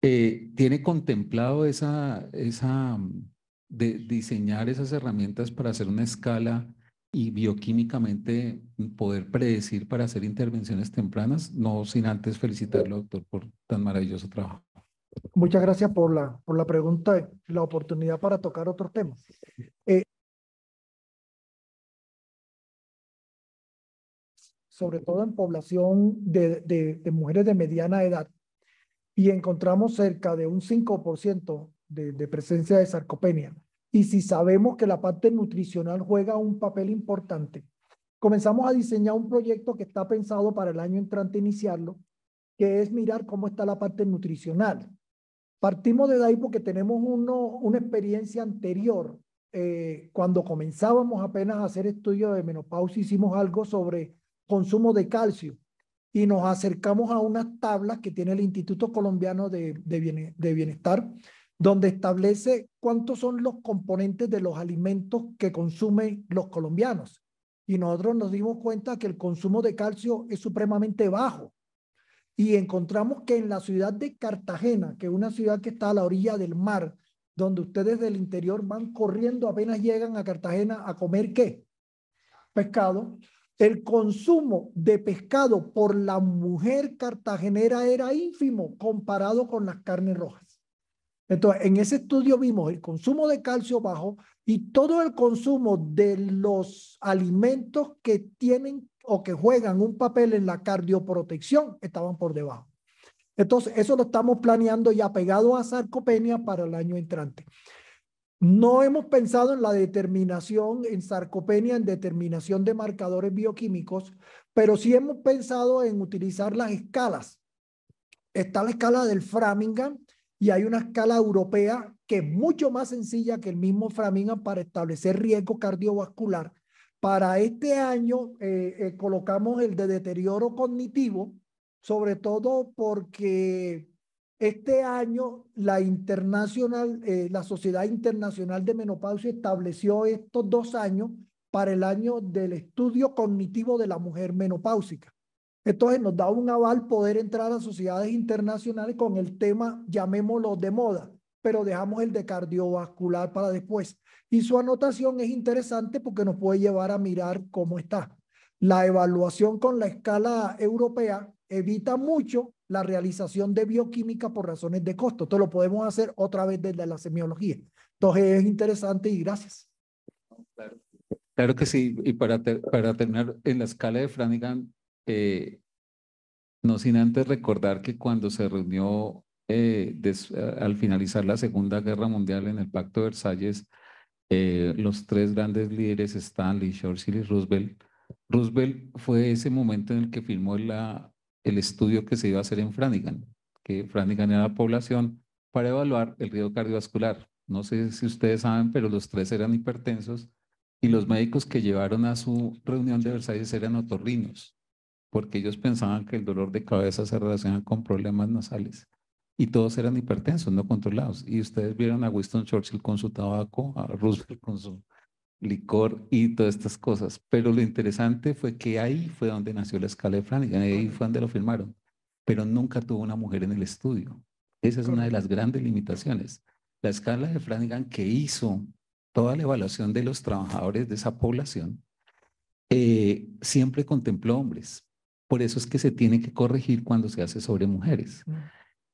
Eh, ¿Tiene contemplado esa, esa mm, de diseñar esas herramientas para hacer una escala y bioquímicamente poder predecir para hacer intervenciones tempranas? No sin antes felicitarlo, doctor, por tan maravilloso trabajo. Muchas gracias por la, por la pregunta y la oportunidad para tocar otros temas. sobre todo en población de, mujeres de mediana edad, y encontramos cerca de un 5% de, presencia de sarcopenia. Y si sabemos que la parte nutricional juega un papel importante, comenzamos a diseñar un proyecto que está pensado para el año entrante iniciarlo, que es mirar cómo está la parte nutricional. Partimos de ahí porque tenemos una experiencia anterior. Eh, cuando comenzábamos apenas a hacer estudios de menopausia, hicimos algo sobre consumo de calcio y nos acercamos a unas tablas que tiene el Instituto Colombiano de, de, de Bienestar, donde establece cuántos son los componentes de los alimentos que consumen los colombianos. Y nosotros nos dimos cuenta que el consumo de calcio es supremamente bajo. Y encontramos que en la ciudad de Cartagena, que es una ciudad que está a la orilla del mar, donde ustedes del interior van corriendo apenas llegan a Cartagena a comer qué? Pescado. El consumo de pescado por la mujer cartagenera era ínfimo comparado con las carnes rojas. Entonces, en ese estudio vimos el consumo de calcio bajo y todo el consumo de los alimentos que tienen o que juegan un papel en la cardioprotección estaban por debajo. Entonces, eso lo estamos planeando ya pegado a sarcopenia para el año entrante. No hemos pensado en la determinación, en sarcopenia, en determinación de marcadores bioquímicos, pero sí hemos pensado en utilizar las escalas. Está la escala del Framingham y hay una escala europea que es mucho más sencilla que el mismo Framingham para establecer riesgo cardiovascular. Para este año eh, eh, colocamos el de deterioro cognitivo, sobre todo porque este año la, internacional, eh, la Sociedad Internacional de Menopausia estableció estos dos años para el año del estudio cognitivo de la mujer menopáusica. Entonces nos da un aval poder entrar a sociedades internacionales con el tema, llamémoslo de moda, pero dejamos el de cardiovascular para después. Y su anotación es interesante porque nos puede llevar a mirar cómo está. La evaluación con la escala europea evita mucho la realización de bioquímica por razones de costo. Esto lo podemos hacer otra vez desde la semiología. Entonces es interesante y gracias. Claro, que sí. Y para, para terminar, en la escala de Franigan, eh, no sin antes recordar que cuando se reunió eh, al finalizar la Segunda Guerra Mundial en el Pacto de Versalles, eh, los tres grandes líderes, Stanley, Churchill y Roosevelt, Roosevelt fue ese momento en el que firmó la, el estudio que se iba a hacer en Franigan, que Franigan era la población para evaluar el riesgo cardiovascular. No sé si ustedes saben, pero los tres eran hipertensos y los médicos que llevaron a su reunión de Versalles eran otorrinos, porque ellos pensaban que el dolor de cabeza se relacionaba con problemas nasales y todos eran hipertensos, no controlados. Y ustedes vieron a Winston Churchill con su tabaco, a Roosevelt con su licor y todas estas cosas. Pero lo interesante fue que ahí fue donde nació la escala de Flanagan, ahí fue donde lo firmaron Pero nunca tuvo una mujer en el estudio. Esa es una de las grandes limitaciones. La escala de Flanagan que hizo toda la evaluación de los trabajadores de esa población, eh, siempre contempló hombres. Por eso es que se tiene que corregir cuando se hace sobre mujeres. Mm.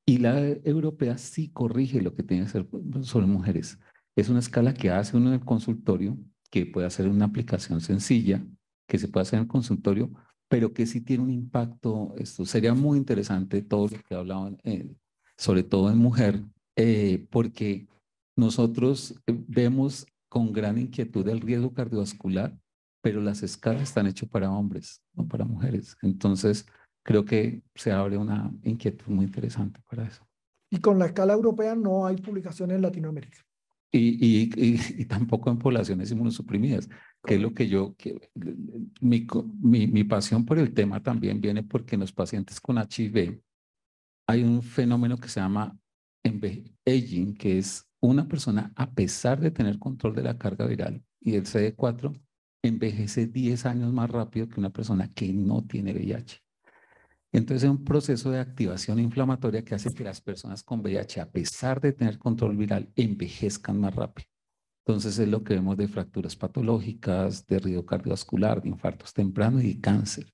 Y la europea sí corrige lo que tiene que hacer sobre mujeres. Es una escala que hace uno en el consultorio que pueda ser una aplicación sencilla, que se pueda hacer en consultorio, pero que sí tiene un impacto. Esto sería muy interesante todo lo que hablaban, eh, sobre todo en mujer, eh, porque nosotros eh, vemos con gran inquietud el riesgo cardiovascular, pero las escalas están hechas para hombres, no para mujeres. Entonces, creo que se abre una inquietud muy interesante para eso. Y con la escala europea no hay publicaciones en Latinoamérica y, y, tampoco en poblaciones inmunosuprimidas, que es lo que yo, mi, mi, pasión por el tema también viene porque en los pacientes con HIV hay un fenómeno que se llama aging, que es una persona, a pesar de tener control de la carga viral y el CD4, envejece 10 años más rápido que una persona que no tiene VIH. Entonces es un proceso de activación inflamatoria que hace que las personas con VIH, a pesar de tener control viral, envejezcan más rápido. Entonces es lo que vemos de fracturas patológicas, de ruido cardiovascular, de infartos tempranos y cáncer.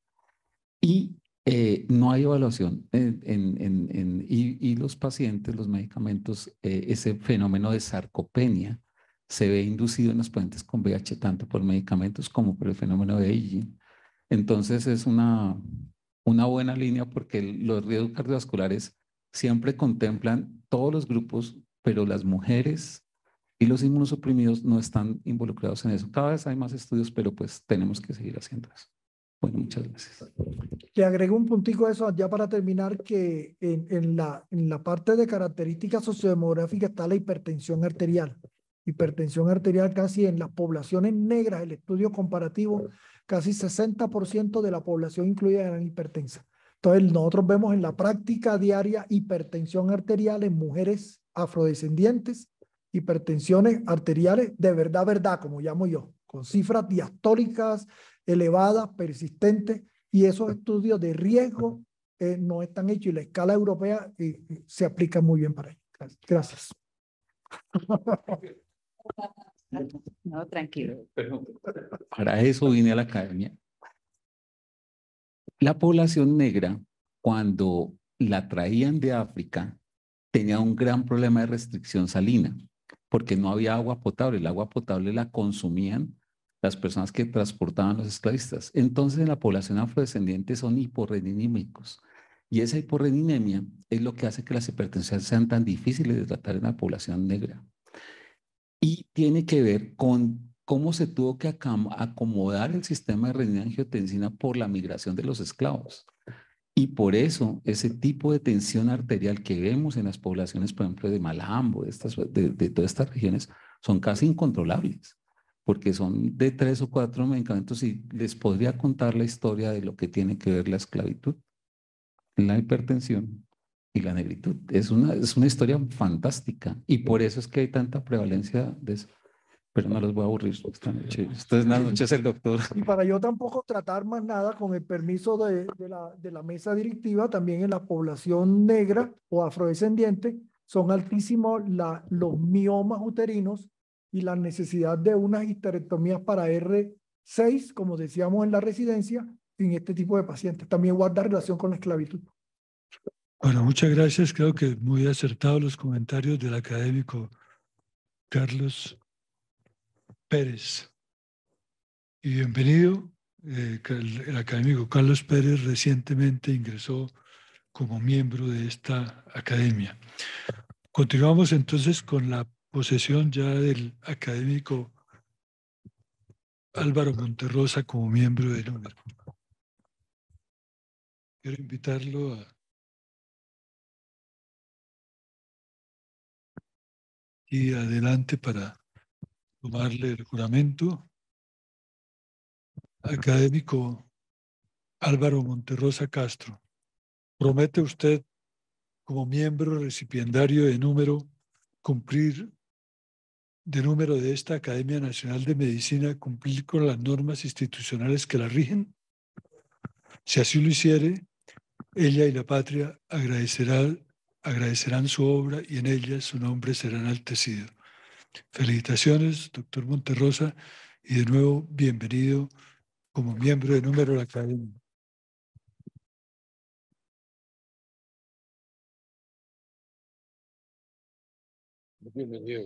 Y eh, no hay evaluación en, y, los pacientes, los medicamentos, eh, ese fenómeno de sarcopenia se ve inducido en los pacientes con VIH tanto por medicamentos como por el fenómeno de aging. Entonces es una una buena línea porque los riesgos cardiovasculares siempre contemplan todos los grupos, pero las mujeres y los inmunosuprimidos no están involucrados en eso. Cada vez hay más estudios, pero pues tenemos que seguir haciendo eso. Bueno, muchas gracias. Le agrego un puntico a eso ya para terminar, que en, la, en la parte de características sociodemográficas está la hipertensión arterial. Hipertensión arterial casi en las poblaciones negras, el estudio comparativo casi 60% de la población incluida era hipertensa. Entonces, nosotros vemos en la práctica diaria hipertensión arterial en mujeres afrodescendientes, hipertensiones arteriales de verdad, verdad, como llamo yo, con cifras diastólicas elevadas, persistentes, y esos estudios de riesgo eh, no están hechos y la escala europea eh, eh, se aplica muy bien para ello. Gracias. No, tranquilo. para eso vine a la academia. La población negra, cuando la traían de África, tenía un gran problema de restricción salina, porque no había agua potable. El agua potable la consumían las personas que transportaban los esclavistas. Entonces, la población afrodescendiente son hiporreninémicos. Y esa hiporreninemia es lo que hace que las hipertensiones sean tan difíciles de tratar en la población negra y tiene que ver con cómo se tuvo que acomodar el sistema de renina-angiotensina por la migración de los esclavos. Y por eso ese tipo de tensión arterial que vemos en las poblaciones, por ejemplo, de Malambo, de, estas, de, de todas estas regiones, son casi incontrolables, porque son de tres o cuatro medicamentos y les podría contar la historia de lo que tiene que ver la esclavitud, la hipertensión, y la negritud. Es una, es una historia fantástica y por eso es que hay tanta prevalencia de eso. Pero no los voy a aburrir pues, esta noche. Esta es es el doctor. Y para yo tampoco tratar más nada, con el permiso de, la, de la mesa directiva, también en la población negra o afrodescendiente, son altísimos la, los miomas uterinos y la necesidad de unas histerectomías para R6, como decíamos en la residencia, en este tipo de pacientes. También guarda relación con la esclavitud. Bueno, muchas gracias. Creo que muy acertados los comentarios del académico Carlos Pérez. Y bienvenido. Eh, el, académico Carlos Pérez recientemente ingresó como miembro de esta academia. Continuamos entonces con la posesión ya del académico Álvaro Monterrosa como miembro del número. Quiero invitarlo a adelante para tomarle el juramento. Académico Álvaro Monterrosa Castro, ¿promete usted como miembro recipiendario de número cumplir de número de esta Academia Nacional de Medicina cumplir con las normas institucionales que la rigen? Si así lo hiciere, ella y la patria agradecerán agradecerán su obra y en ella su nombre será enaltecido. Felicitaciones, doctor Monterrosa, y de nuevo bienvenido como miembro de número de la Academia. Bienvenido,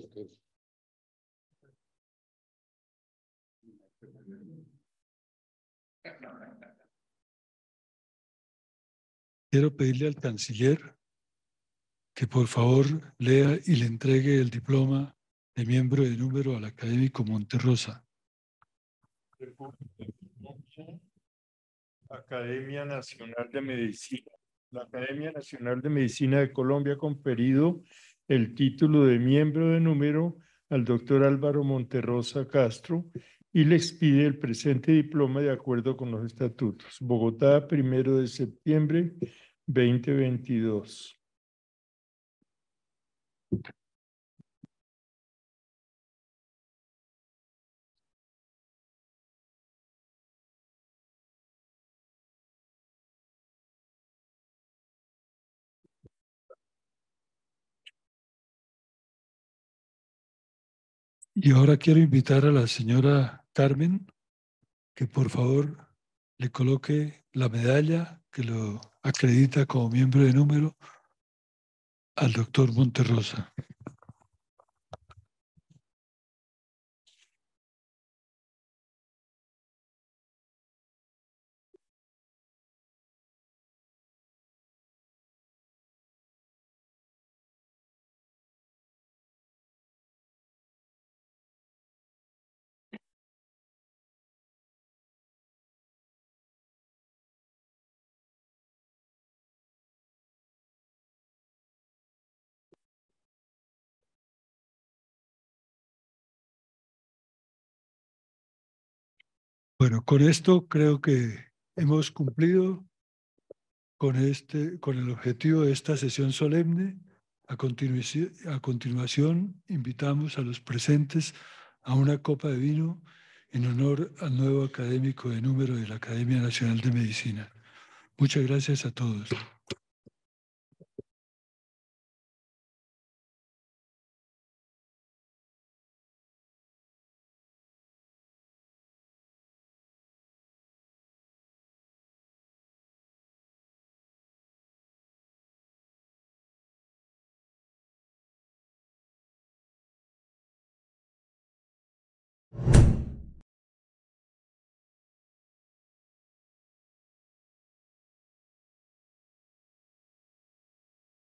Quiero pedirle al canciller que por favor lea y le entregue el diploma de miembro de número al académico Monterrosa. Academia Nacional de Medicina. La Academia Nacional de Medicina de Colombia ha conferido el título de miembro de número al doctor Álvaro Monterrosa Castro y le expide el presente diploma de acuerdo con los estatutos. Bogotá, primero de septiembre 2022. Y ahora quiero invitar a la señora Carmen que por favor le coloque la medalla que lo acredita como miembro de número al doctor Monterrosa. Pero con esto creo que hemos cumplido con, este, con el objetivo de esta sesión solemne. a continuación, invitamos a los presentes a una copa de vino en honor al nuevo académico de número de la Academia Nacional de Medicina. Muchas gracias a todos.